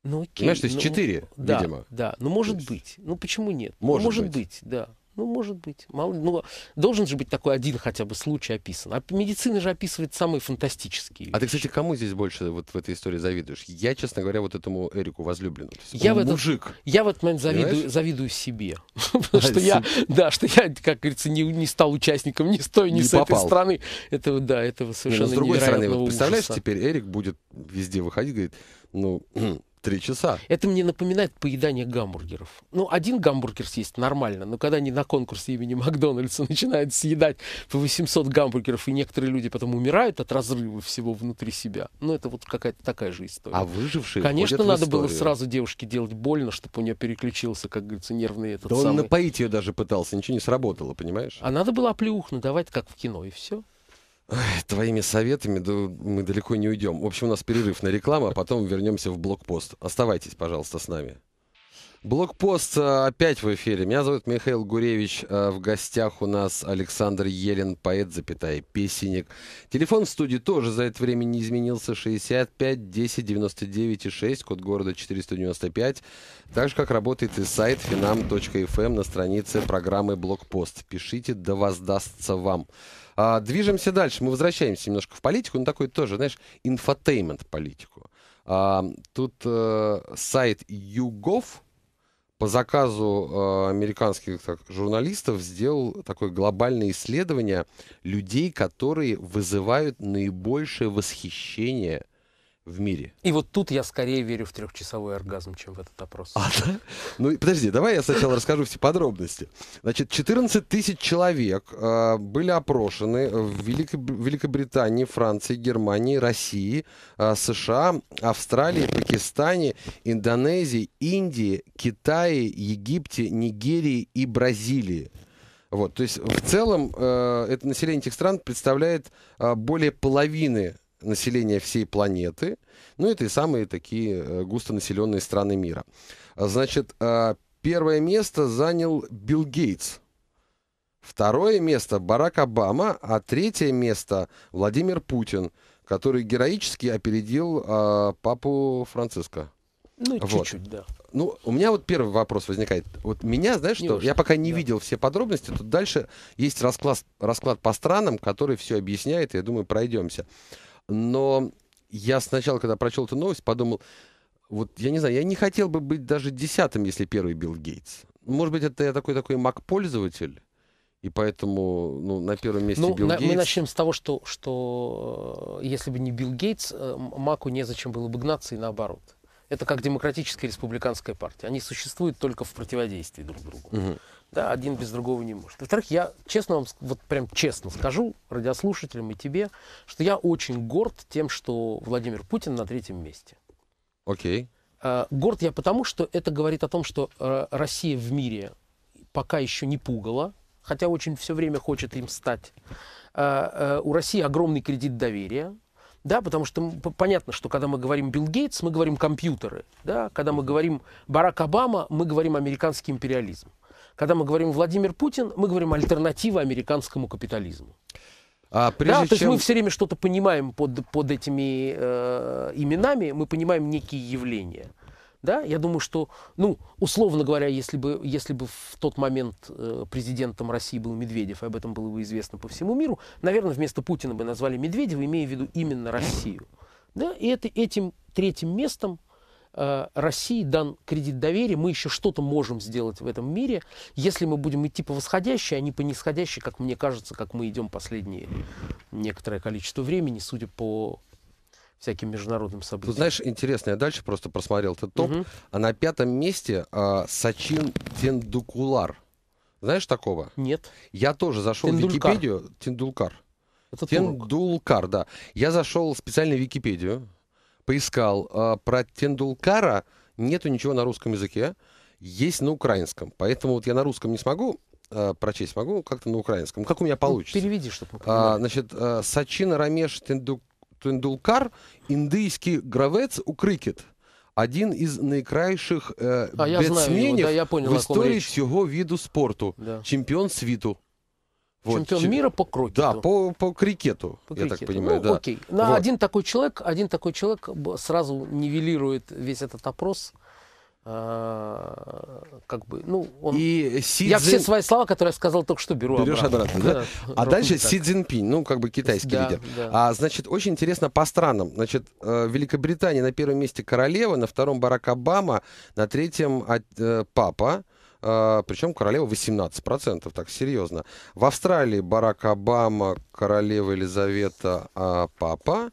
Ну, окей. Понимаешь, то есть ну, видимо. да, Да, ну может быть. Ну почему нет? Ну, может, может быть. быть, да. Ну, может быть. Мало, ну, должен же быть такой один хотя бы случай описан. А медицина же описывает самые фантастические. А вещи. ты, кстати, кому здесь больше вот в этой истории завидуешь? Я, честно говоря, вот этому Эрику возлюбленному. Я в этот, мужик. Я в этот момент завидую, завидую себе. Потому что я, да, что я, как говорится, не, не стал участником ни с той, ни с этой стороны Этого, да, этого ну, совершенно невероятного С другой стороны, представляешь, теперь Эрик будет везде выходить, говорит, ну, Три часа. Это мне напоминает поедание гамбургеров. Ну, один гамбургер съесть нормально, но когда они на конкурсе имени Макдональдса начинают съедать по 800 гамбургеров, и некоторые люди потом умирают от разрыва всего внутри себя, ну, это вот какая-то такая же история. А выжившие Конечно, надо было сразу девушке делать больно, чтобы у нее переключился, как говорится, нервный этот да самый... он напоить ее даже пытался, ничего не сработало, понимаешь? А надо было оплеухну давать, как в кино, и все. Ой, твоими советами да, мы далеко не уйдем. В общем, у нас перерыв на рекламу, а потом вернемся в блокпост. Оставайтесь, пожалуйста, с нами. Блокпост э, опять в эфире. Меня зовут Михаил Гуревич. Э, в гостях у нас Александр Елен, поэт, запятая, песенник. Телефон в студии тоже за это время не изменился. 65 10 99 и 6, код города 495. Так же, как работает и сайт finam.fm эм на странице программы Блокпост. Пишите, да воздастся вам. А, движемся дальше. Мы возвращаемся немножко в политику, но такой тоже, знаешь, инфотеймент-политику. А, тут э, сайт Югов по заказу э, американских так, журналистов сделал такое глобальное исследование людей, которые вызывают наибольшее восхищение – в мире. И вот тут я скорее верю в трехчасовой оргазм, чем в этот опрос. А, да? Ну, подожди, давай я сначала расскажу все подробности. Значит, 14 тысяч человек э, были опрошены в Великой, Великобритании, Франции, Германии, России, э, США, Австралии, Пакистане, Индонезии, Индии, Китае, Египте, Нигерии и Бразилии. Вот, то есть в целом э, это население этих стран представляет э, более половины населения всей планеты. Ну, это и самые такие э, густонаселенные страны мира. Значит, а, первое место занял Билл Гейтс. Второе место Барак Обама, а третье место Владимир Путин, который героически опередил а, папу Франциска. Ну, вот. чуть-чуть, да. Ну, у меня вот первый вопрос возникает. Вот меня, знаешь, не что? Очень. Я пока не да. видел все подробности. Тут дальше есть расклад, расклад по странам, который все объясняет. Я думаю, пройдемся. Но я сначала, когда прочел эту новость, подумал, вот я не знаю, я не хотел бы быть даже десятым, если первый Билл Гейтс. Может быть, это я такой такой маг-пользователь, и поэтому ну, на первом месте ну, Билл на, Гейтс. Мы начнем с того, что, что э, если бы не Билл Гейтс, э, Маку незачем было бы гнаться и наоборот. Это как демократическая и республиканская партия. Они существуют только в противодействии друг другу. Угу. Да, один без другого не может. Во-вторых, я честно вам, вот прям честно скажу радиослушателям и тебе, что я очень горд тем, что Владимир Путин на третьем месте. Окей. Okay. Э, горд я потому, что это говорит о том, что э, Россия в мире пока еще не пугала, хотя очень все время хочет им стать. Э, у России огромный кредит доверия, да, потому что понятно, что когда мы говорим Билл Гейтс, мы говорим компьютеры, да, когда мы говорим Барак Обама, мы говорим американский империализм когда мы говорим Владимир Путин, мы говорим альтернатива американскому капитализму. А прежде да, то есть мы все время что-то понимаем под, под этими э, именами, мы понимаем некие явления. Да? Я думаю, что, ну, условно говоря, если бы, если бы в тот момент э, президентом России был Медведев, и об этом было бы известно по всему миру, наверное, вместо Путина бы назвали Медведева, имея в виду именно Россию. Да? И это, этим третьим местом Э, России дан кредит доверия, мы еще что-то можем сделать в этом мире, если мы будем идти по восходящей, а не по нисходящей, как мне кажется, как мы идем последние некоторое количество времени, судя по всяким международным событиям. Ты знаешь, интересно, я дальше просто просмотрел этот топ, угу. а на пятом месте а, Сачин Тендукулар. Знаешь такого? Нет. Я тоже зашел Тендулькар. в Википедию. Тендулкар. Это турок. Тендулкар, да. Я зашел специально в Википедию поискал. А, про Тендулкара нету ничего на русском языке, есть на украинском. Поэтому вот я на русском не смогу а, прочесть, могу как-то на украинском. Как у меня ну, получится? Ну, переведи, чтобы а, Значит, а, Сачина Рамеш Тендук, Тендулкар, индийский гравец укрикет. Один из найкращих е, э, а бетсменів да, в истории всего виду спорту, да. чемпіон світу. Вот. Чемпион мира по крокету. Да, по, по крикету, по я так понимаю. Ну, да. окей. На вот. один такой человек, один такой человек сразу нивелирует весь этот опрос. А, как бы, ну, он... И Си Я Цзин... все свои слова, которые я сказал, только что беру Берешь обратно. обратно да? Да, а дальше так. Си Цзиньпинь, ну, как бы китайский да, лидер. Да. А, значит, очень интересно по странам. Значит, э, Великобритания на первом месте королева, на втором Барак Обама, на третьем а, э, папа, а, причем королева 18%, так серьезно. В Австралии Барак Обама, королева Елизавета а, Папа.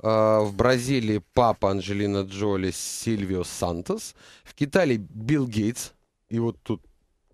А, в Бразилии папа Анджелина Джоли Сильвио Сантос. В Китае Билл Гейтс. И вот тут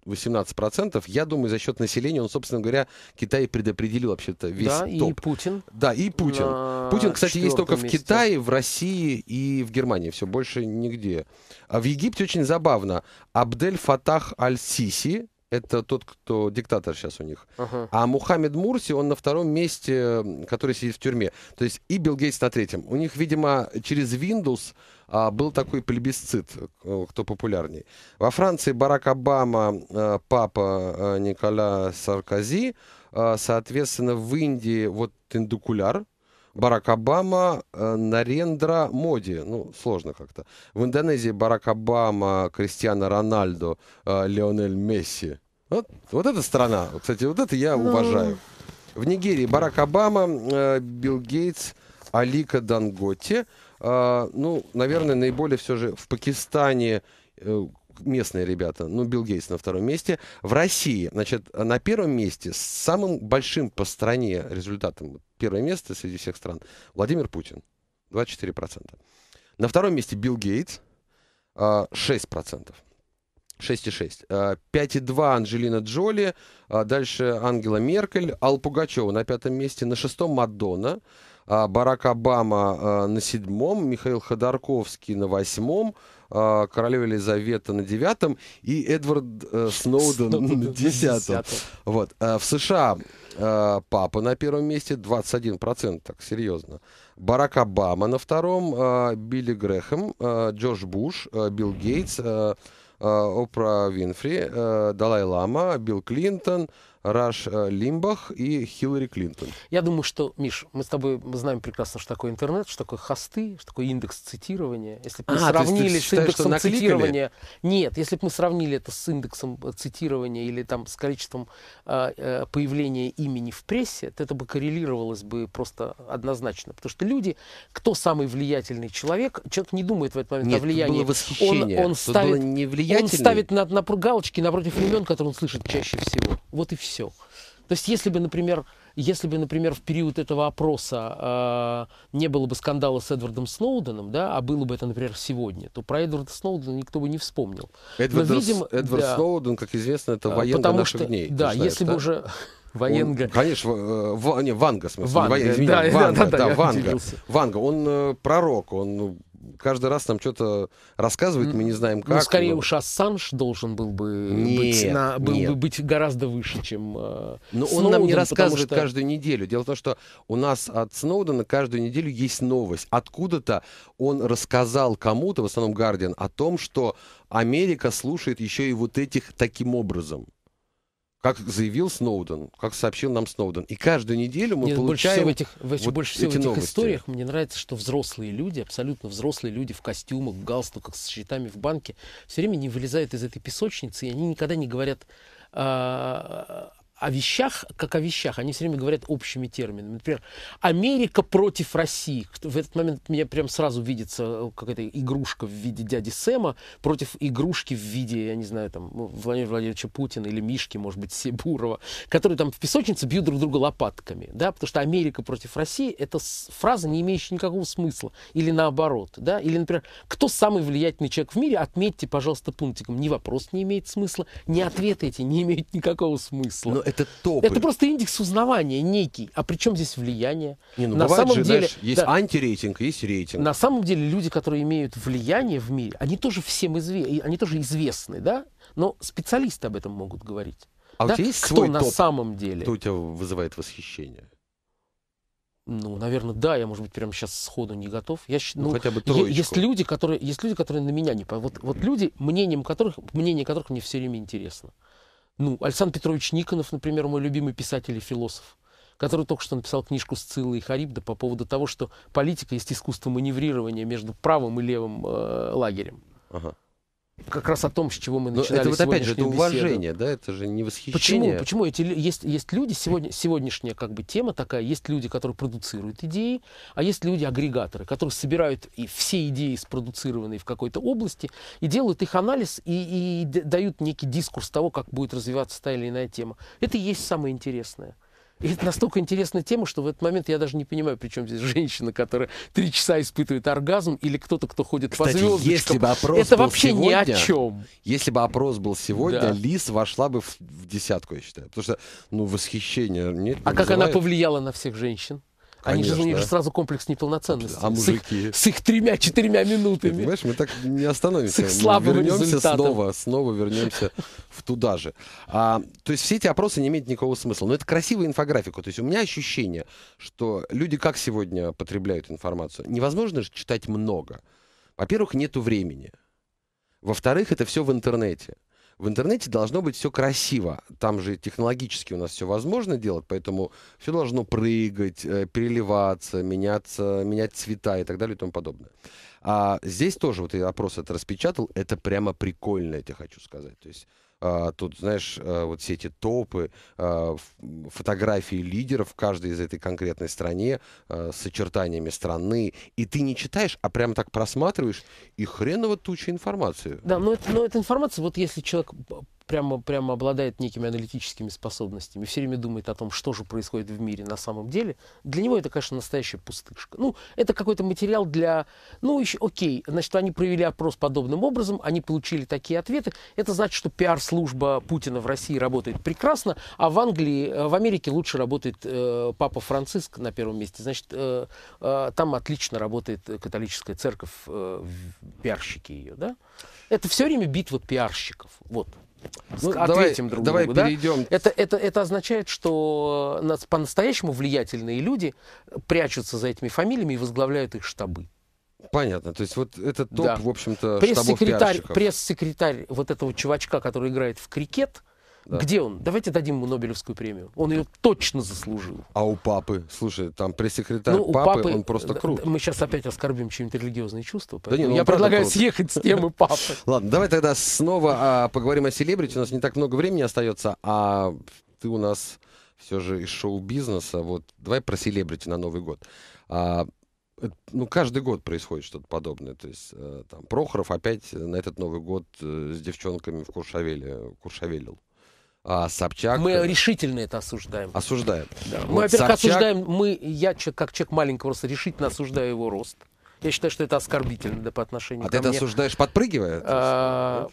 18%. Я думаю, за счет населения он, собственно говоря, Китай предопределил вообще-то весь да, топ. и Путин. Да, и Путин. На Путин, кстати, есть только месте. в Китае, в России и в Германии. Все, больше нигде. А в Египте очень забавно. Абдель Фатах Аль-Сиси, это тот, кто диктатор сейчас у них. Ага. А Мухаммед Мурси, он на втором месте, который сидит в тюрьме. То есть и Билл Гейтс на третьем. У них, видимо, через Windows а, был такой плебисцит, э, кто популярней. Во Франции Барак Обама, а, папа а, Николя Саркози. А, соответственно, в Индии вот Индукуляр, Барак Обама, Нарендра Моди. Ну, сложно как-то. В Индонезии Барак Обама, Кристиана Рональдо, Леонель Месси. Вот, вот эта страна, кстати, вот это я ну. уважаю. В Нигерии Барак Обама, э, Билл Гейтс, Алика Данготе. Э, ну, наверное, наиболее все же в Пакистане э, местные ребята, ну, Билл Гейтс на втором месте. В России, значит, на первом месте, с самым большим по стране результатом, первое место среди всех стран, Владимир Путин, 24%. На втором месте Билл Гейтс, 6%. Э, 6,6. 5,2 э, Анджелина Джоли, э, дальше Ангела Меркель, Ал Пугачева на пятом месте, на шестом Мадонна, э, Барак Обама на седьмом, Михаил Ходорковский на восьмом, королева Елизавета на девятом и Эдвард Сноуден, Сноуден на десятом. Вот. В США папа на первом месте, 21%, так серьезно. Барак Обама на втором, Билли Грэхэм, Джордж Буш, Билл Гейтс, Э, Опра Винфри, э, Далай-Лама, Билл Клинтон, Раш э, Лимбах и Хиллари Клинтон. Я думаю, что, Миш, мы с тобой знаем прекрасно, что такое интернет, что такое хосты, что такое индекс цитирования. Если бы мы а, сравнили с считаешь, индексом цитирования... Нет, если бы мы сравнили это с индексом э, цитирования или там с количеством э, э, появления имени в прессе, то это бы коррелировалось бы просто однозначно. Потому что люди, кто самый влиятельный человек, человек не думает в этот момент Нет, о влиянии. Было восхищение. Он, он, ставит, было не он ставит на, на галочки напротив имен, которые он слышит чаще всего. Вот и все все. То есть, если бы, например, если бы, например, в период этого опроса э, не было бы скандала с Эдвардом Сноуденом, да, а было бы это, например, сегодня, то про Эдварда Сноудена никто бы не вспомнил. Эдвард, Но, видимо, Эдвард да, Сноуден, как известно, это а, военный потому наших что, дней. Да, знаешь, если да? бы уже... Военга. Он, конечно, э, в, не, Ванга, в смысле. Ванга, воен, да, Ванга, да, да, да, да Ванга. Ванга, он э, пророк, он ну, каждый раз нам что-то рассказывает, мы не знаем ну, как. Ну, скорее но... уж Ассанж должен был бы, нет, быть, на, был нет. бы быть гораздо выше, чем э, Но Сноуден, он нам не рассказывает что... каждую неделю. Дело в том, что у нас от Сноудена каждую неделю есть новость. Откуда-то он рассказал кому-то, в основном Гардиан, о том, что Америка слушает еще и вот этих таким образом как заявил Сноуден, как сообщил нам Сноуден. И каждую неделю мы Нет, получаем больше всего в этих, вот больше всего эти в этих новости. историях мне нравится, что взрослые люди, абсолютно взрослые люди в костюмах, в галстуках, с счетами в банке, все время не вылезают из этой песочницы, и они никогда не говорят а, о вещах, как о вещах. Они все время говорят общими терминами. Например, Америка против России. В этот момент меня прям сразу видится э, какая-то игрушка в виде дяди Сэма против игрушки в виде, я не знаю, там, ну, Владимира Владимировича Путина или Мишки, может быть, Сибурова, которые там в песочнице бьют друг друга лопатками. Да? Потому что Америка против России – это фраза, не имеющая никакого смысла. Или наоборот. Да? Или, например, кто самый влиятельный человек в мире, отметьте, пожалуйста, пунктиком. Ни вопрос не имеет смысла, ни ответы эти не имеют никакого смысла. Но это топы. Это просто индекс узнавания некий. А при чем здесь влияние? Не, ну, на самом же, деле, знаешь, есть да, антирейтинг, есть рейтинг. На самом деле люди, которые имеют влияние в мире, они тоже всем известны, они тоже известны, да? Но специалисты об этом могут говорить. А да? у тебя есть Кто свой на топ, самом деле? Кто у тебя вызывает восхищение? Ну, наверное, да, я, может быть, прямо сейчас сходу не готов. Я, ну, ну, хотя бы троечку. Есть люди, которые, есть люди, которые на меня не... Вот, вот люди, мнением которых, мнение которых мне все время интересно. Ну, Александр Петрович Никонов, например, мой любимый писатель и философ, который только что написал книжку с и Харибда» по поводу того, что политика есть искусство маневрирования между правым и левым э, лагерем. Ага как раз о том, с чего мы Но ну, начинали. Это вот опять же это уважение, беседу. да, это же не восхищение. Почему? Почему эти есть есть люди сегодня сегодняшняя как бы тема такая, есть люди, которые продуцируют идеи, а есть люди агрегаторы, которые собирают и все идеи спродуцированные в какой-то области и делают их анализ и, и дают некий дискурс того, как будет развиваться та или иная тема. Это и есть самое интересное. И это настолько интересная тема, что в этот момент я даже не понимаю, при чем здесь женщина, которая три часа испытывает оргазм, или кто-то, кто ходит Кстати, по звездочкам. Если бы опрос это был вообще сегодня, ни о чем. Если бы опрос был сегодня, да. Лис вошла бы в, десятку, я считаю. Потому что, ну, восхищение нет. А как вызывает. она повлияла на всех женщин? Они же, у них же сразу комплекс неполноценности. А мужики? С их, с их тремя четырьмя минутами. Ты понимаешь, мы так не остановимся. С их слабым вернемся результатом. снова, снова вернемся в туда же. А, то есть все эти опросы не имеют никакого смысла. Но это красивая инфографика. То есть у меня ощущение, что люди как сегодня потребляют информацию? Невозможно же читать много. Во-первых, нету времени. Во-вторых, это все в интернете в интернете должно быть все красиво. Там же технологически у нас все возможно делать, поэтому все должно прыгать, э, переливаться, меняться, менять цвета и так далее и тому подобное. А здесь тоже, вот я опрос это распечатал, это прямо прикольно, я тебе хочу сказать. То есть а, тут, знаешь, а, вот все эти топы, а, фотографии лидеров в каждой из этой конкретной стране а, с очертаниями страны, и ты не читаешь, а прямо так просматриваешь, и хреново туча информации. Да, но, ну, это, но ну, эта информация, вот если человек прямо, прямо обладает некими аналитическими способностями, все время думает о том, что же происходит в мире на самом деле, для него это, конечно, настоящая пустышка. Ну, это какой-то материал для... Ну, еще, окей, значит, они провели опрос подобным образом, они получили такие ответы. Это значит, что пиар-служба Путина в России работает прекрасно, а в Англии, э, в Америке лучше работает э, Папа Франциск на первом месте. Значит, э, э, там отлично работает католическая церковь, э, пиарщики ее, да? Это все время битва пиарщиков. Вот ну, ответим давай, друг давай другу. перейдем. Да? Это, это, это означает, что нас, по-настоящему влиятельные люди прячутся за этими фамилиями и возглавляют их штабы. Понятно. То есть вот этот топ, да. в общем-то, пресс-секретарь, пресс-секретарь вот этого чувачка, который играет в крикет, да. Где он? Давайте дадим ему Нобелевскую премию. Он ее точно заслужил. А у папы, слушай, там пресс-секретарь ну, папы, папы, он просто крут. Мы сейчас опять оскорбим чем-нибудь религиозные чувства. Да нет, ну, я предлагаю крут. съехать с темы папы. Ладно, давай тогда снова а, поговорим о селебрите. У нас не так много времени остается, а ты у нас все же из шоу-бизнеса. Вот давай про селебрити на Новый год. А, ну, каждый год происходит что-то подобное. То есть, э, там, Прохоров опять на этот Новый год э, с девчонками в Куршавеле, куршавелил а Собчак... Мы решительно это осуждаем. Осуждаем. Да. Мы, вот во-первых, Собчак... осуждаем, мы, я как человек маленького роста решительно осуждаю его рост. Я считаю, что это оскорбительно да, по отношению а ко мне. А ты это осуждаешь, подпрыгивая? А,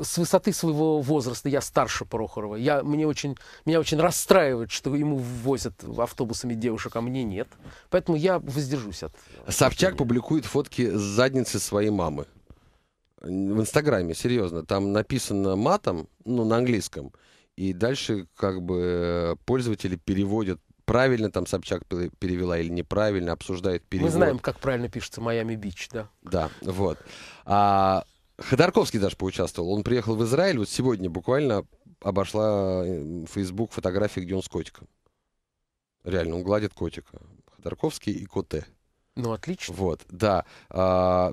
с высоты своего возраста я старше Прохорова. Я, мне очень, меня очень расстраивает, что ему возят автобусами девушек, а мне нет. Поэтому я воздержусь от... Собчак публикует фотки с задницы своей мамы в Инстаграме, серьезно, там написано матом, ну, на английском, и дальше как бы э, пользователи переводят правильно там Собчак перевела или неправильно, обсуждают перевод. Мы знаем, как правильно пишется «Майами-Бич», да. Да, вот. А, Ходорковский даже поучаствовал. Он приехал в Израиль, вот сегодня буквально обошла э, Facebook фотографии, где он с котиком. Реально, он гладит котика. Ходорковский и коте. Ну, отлично. Вот, да. А,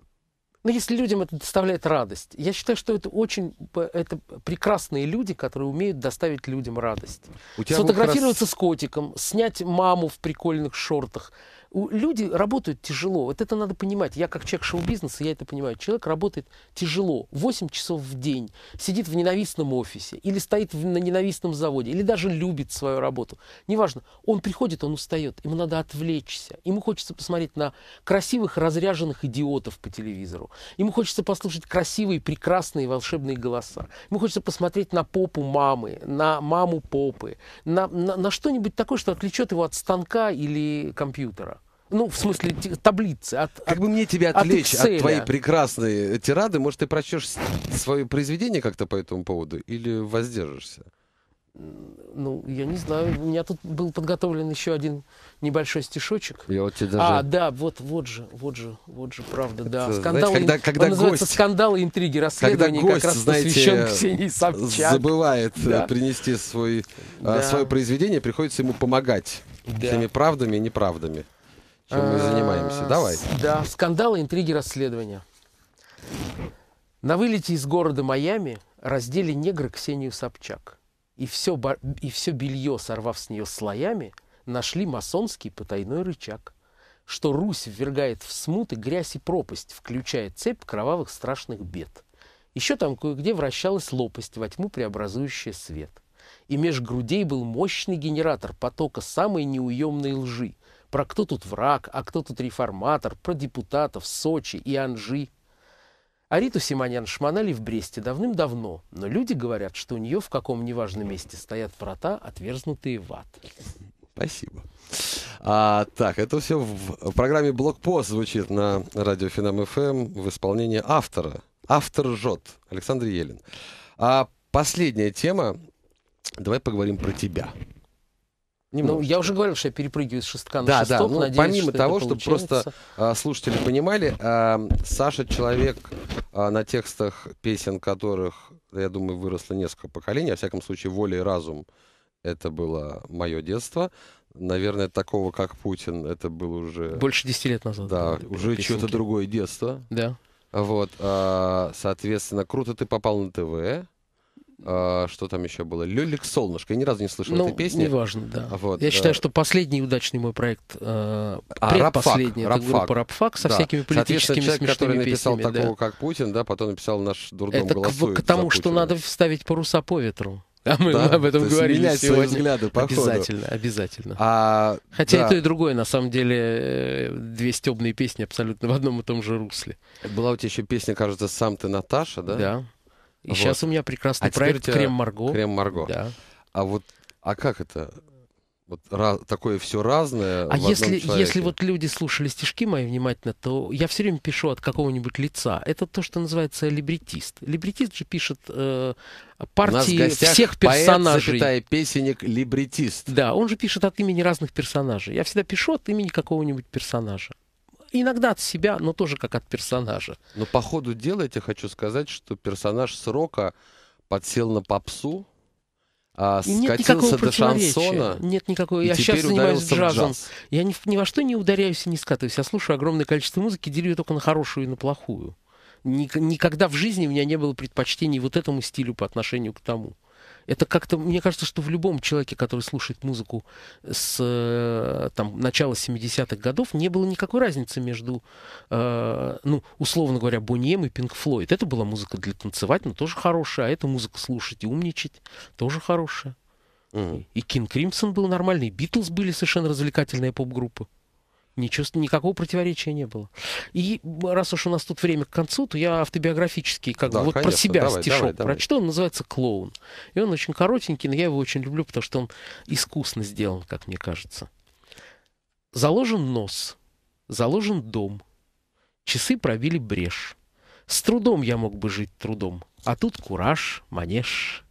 но ну, если людям это доставляет радость, я считаю, что это очень это прекрасные люди, которые умеют доставить людям радость. У Сфотографироваться раз... с котиком, снять маму в прикольных шортах, люди работают тяжело. Вот это надо понимать. Я как человек шоу-бизнеса, я это понимаю. Человек работает тяжело. 8 часов в день. Сидит в ненавистном офисе. Или стоит в, на ненавистном заводе. Или даже любит свою работу. Неважно. Он приходит, он устает. Ему надо отвлечься. Ему хочется посмотреть на красивых, разряженных идиотов по телевизору. Ему хочется послушать красивые, прекрасные, волшебные голоса. Ему хочется посмотреть на попу мамы, на маму попы, на, на, на что-нибудь такое, что отвлечет его от станка или компьютера. Ну, в смысле, таблицы. От, как от, бы мне тебя отвлечь от, от твоей прекрасной тирады? Может, ты прочтешь свое произведение как-то по этому поводу или воздержишься? Ну, я не знаю. У меня тут был подготовлен еще один небольшой стишочек. Я вот тебе а, даже... А, да, вот, вот же, вот же, вот же, правда, да. Это, Скандалы, знаете, когда, когда он гость, называется «Скандалы, интриги, расследования», когда гость, как раз знаете, посвящен Ксении Собчак. забывает э, да. принести свой, э, да. свое произведение, приходится ему помогать да. всеми правдами и неправдами чем мы занимаемся. А, Давай. Да, скандалы, интриги, расследования. На вылете из города Майами раздели негры Ксению Собчак. И все, и все белье, сорвав с нее слоями, нашли масонский потайной рычаг, что Русь ввергает в смуты, грязь и пропасть, включая цепь кровавых страшных бед. Еще там кое-где вращалась лопасть, во тьму преобразующая свет. И меж грудей был мощный генератор потока самой неуемной лжи, про кто тут враг, а кто тут реформатор, про депутатов Сочи и Анжи. Ариту Симонян шмонали в Бресте давным-давно, но люди говорят, что у нее в каком неважном месте стоят врата, отверзнутые в ад. Спасибо. А, так, это все в программе «Блокпост» звучит на радио Финам ФМ в исполнении автора. Автор жжет. Александр Елен. А последняя тема. Давай поговорим про тебя. Немножко. Ну, я уже говорил, что я перепрыгиваю с шестка на да, шесток. Да, ну, Надеюсь, помимо что того, чтобы просто э, слушатели понимали, э, Саша человек, э, на текстах песен которых, я думаю, выросло несколько поколений, во всяком случае, воля и разум это было мое детство. Наверное, такого, как Путин, это было уже... Больше десяти лет назад. Да, да уже что-то другое детство. Да. Вот, э, соответственно, круто ты попал на ТВ. А, что там еще было? Люлик солнышко. Я ни разу не слышал ну, этой песни. Неважно, да. Вот, Я да. считаю, э, что последний удачный мой проект э, а, предпоследний. Рапфак, это группа Рапфак со да. всякими политическими человек, смешными который написал песнями, такого, да. как Путин, да, потом написал наш дурдом это голосует. К, к тому, что надо вставить паруса по ветру. А мы да, об этом говорили сегодня. Взгляды, обязательно, обязательно. А, Хотя да. и то, и другое, на самом деле, э, две стебные песни абсолютно в одном и том же русле. Была у тебя еще песня, кажется, «Сам ты, Наташа», да? Да. И вот. сейчас у меня прекрасный а проект Крем-Марго. Крем-Марго. Да. А вот, а как это? Вот раз, такое все разное. А если, человеке. если вот люди слушали стишки мои внимательно, то я все время пишу от какого-нибудь лица. Это то, что называется либретист. Либретист же пишет э, партии всех персонажей. Поэт, запятая, песенник, либретист. Да, он же пишет от имени разных персонажей. Я всегда пишу от имени какого-нибудь персонажа иногда от себя, но тоже как от персонажа. Но по ходу дела я тебе хочу сказать, что персонаж Срока подсел на попсу, а нет скатился до шансона. Нет никакого. Я сейчас занимаюсь джазом. Джаз. Я ни, ни во что не ударяюсь и не скатываюсь. Я слушаю огромное количество музыки, делю ее только на хорошую и на плохую. Ник- никогда в жизни у меня не было предпочтений вот этому стилю по отношению к тому. Это как-то, мне кажется, что в любом человеке, который слушает музыку с э, там, начала 70-х годов, не было никакой разницы между, э, ну, условно говоря, Боньем и Пинк Флойд. Это была музыка для танцевать, но тоже хорошая, а эта музыка слушать и умничать, тоже хорошая. Mm-hmm. И Кинг Кримсон был нормальный, и Битлз были совершенно развлекательные поп-группы. Ничего, никакого противоречия не было. И раз уж у нас тут время к концу, то я автобиографический, как да, бы вот про себя давай, стишок давай, давай. Он называется «Клоун». И он очень коротенький, но я его очень люблю, потому что он искусно сделан, как мне кажется. Заложен нос, заложен дом, часы пробили брешь. С трудом я мог бы жить трудом, а тут кураж, манеж.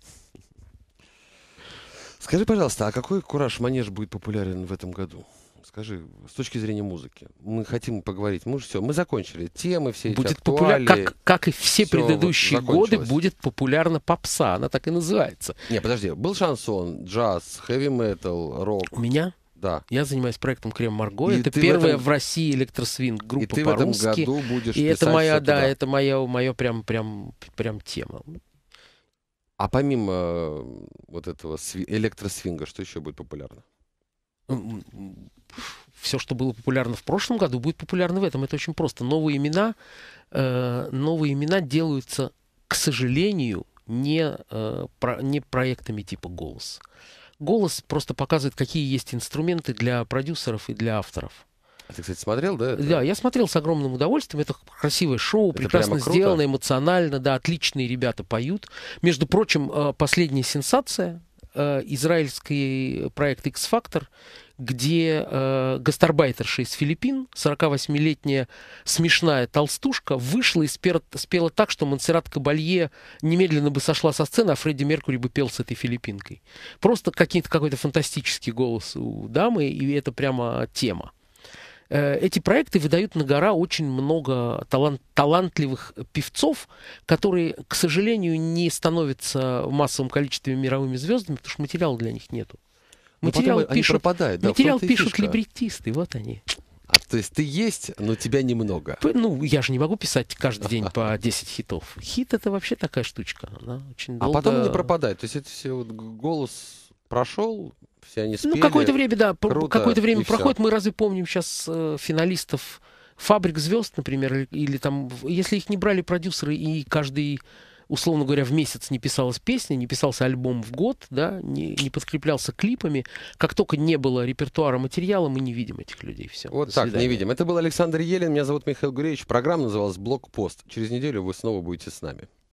Скажи, пожалуйста, а какой кураж манеж будет популярен в этом году? Скажи, с точки зрения музыки, мы хотим поговорить, мы все, мы закончили темы все эти будет популя... как, как и все, все предыдущие годы, будет популярна попса, она так и называется. Не, подожди, был шансон, джаз, хэви-метал, рок. У меня? Да. Я занимаюсь проектом Крем Марго. И это первая в, этом... в России электросвинг группа и ты по-русски. В этом году будешь и это моя, да, это моя, моя прям, прям, прям тема. А помимо э, вот этого электросвинга, что еще будет популярно? все, что было популярно в прошлом году, будет популярно в этом. Это очень просто. Новые имена, э, новые имена делаются, к сожалению, не, э, про, не проектами типа «Голос». «Голос» просто показывает, какие есть инструменты для продюсеров и для авторов. А ты, кстати, смотрел, да? Это? Да, я смотрел с огромным удовольствием. Это красивое шоу, это прекрасно сделано, эмоционально, да, отличные ребята поют. Между прочим, э, последняя сенсация э, израильский проект X-Factor где э, гастарбайтерша из Филиппин, 48-летняя смешная толстушка, вышла и спела, спела так, что Монсеррат Кабалье немедленно бы сошла со сцены, а Фредди Меркури бы пел с этой филиппинкой. Просто какой-то фантастический голос у дамы, и это прямо тема. Э, эти проекты выдают на гора очень много талант, талантливых певцов, которые, к сожалению, не становятся в массовом количестве мировыми звездами, потому что материала для них нету. Ну, материал потом пишут, пропадают, да, материал пишут либретисты, вот они. А, то есть ты есть, но тебя немного. Ну, я же не могу писать каждый день по 10 хитов. Хит — это вообще такая штучка. Она очень долго... А потом не пропадает. То есть это все вот голос прошел, все они ну, спели. Ну, какое-то время, да, какое-то время проходит. Все. Мы разве помним сейчас э, финалистов «Фабрик звезд», например, или там, если их не брали продюсеры и каждый условно говоря, в месяц не писалась песня, не писался альбом в год, да, не, не подкреплялся клипами. Как только не было репертуара материала, мы не видим этих людей. Все. Вот так, не видим. Это был Александр Елен, меня зовут Михаил Гуревич. Программа называлась «Блокпост». Через неделю вы снова будете с нами.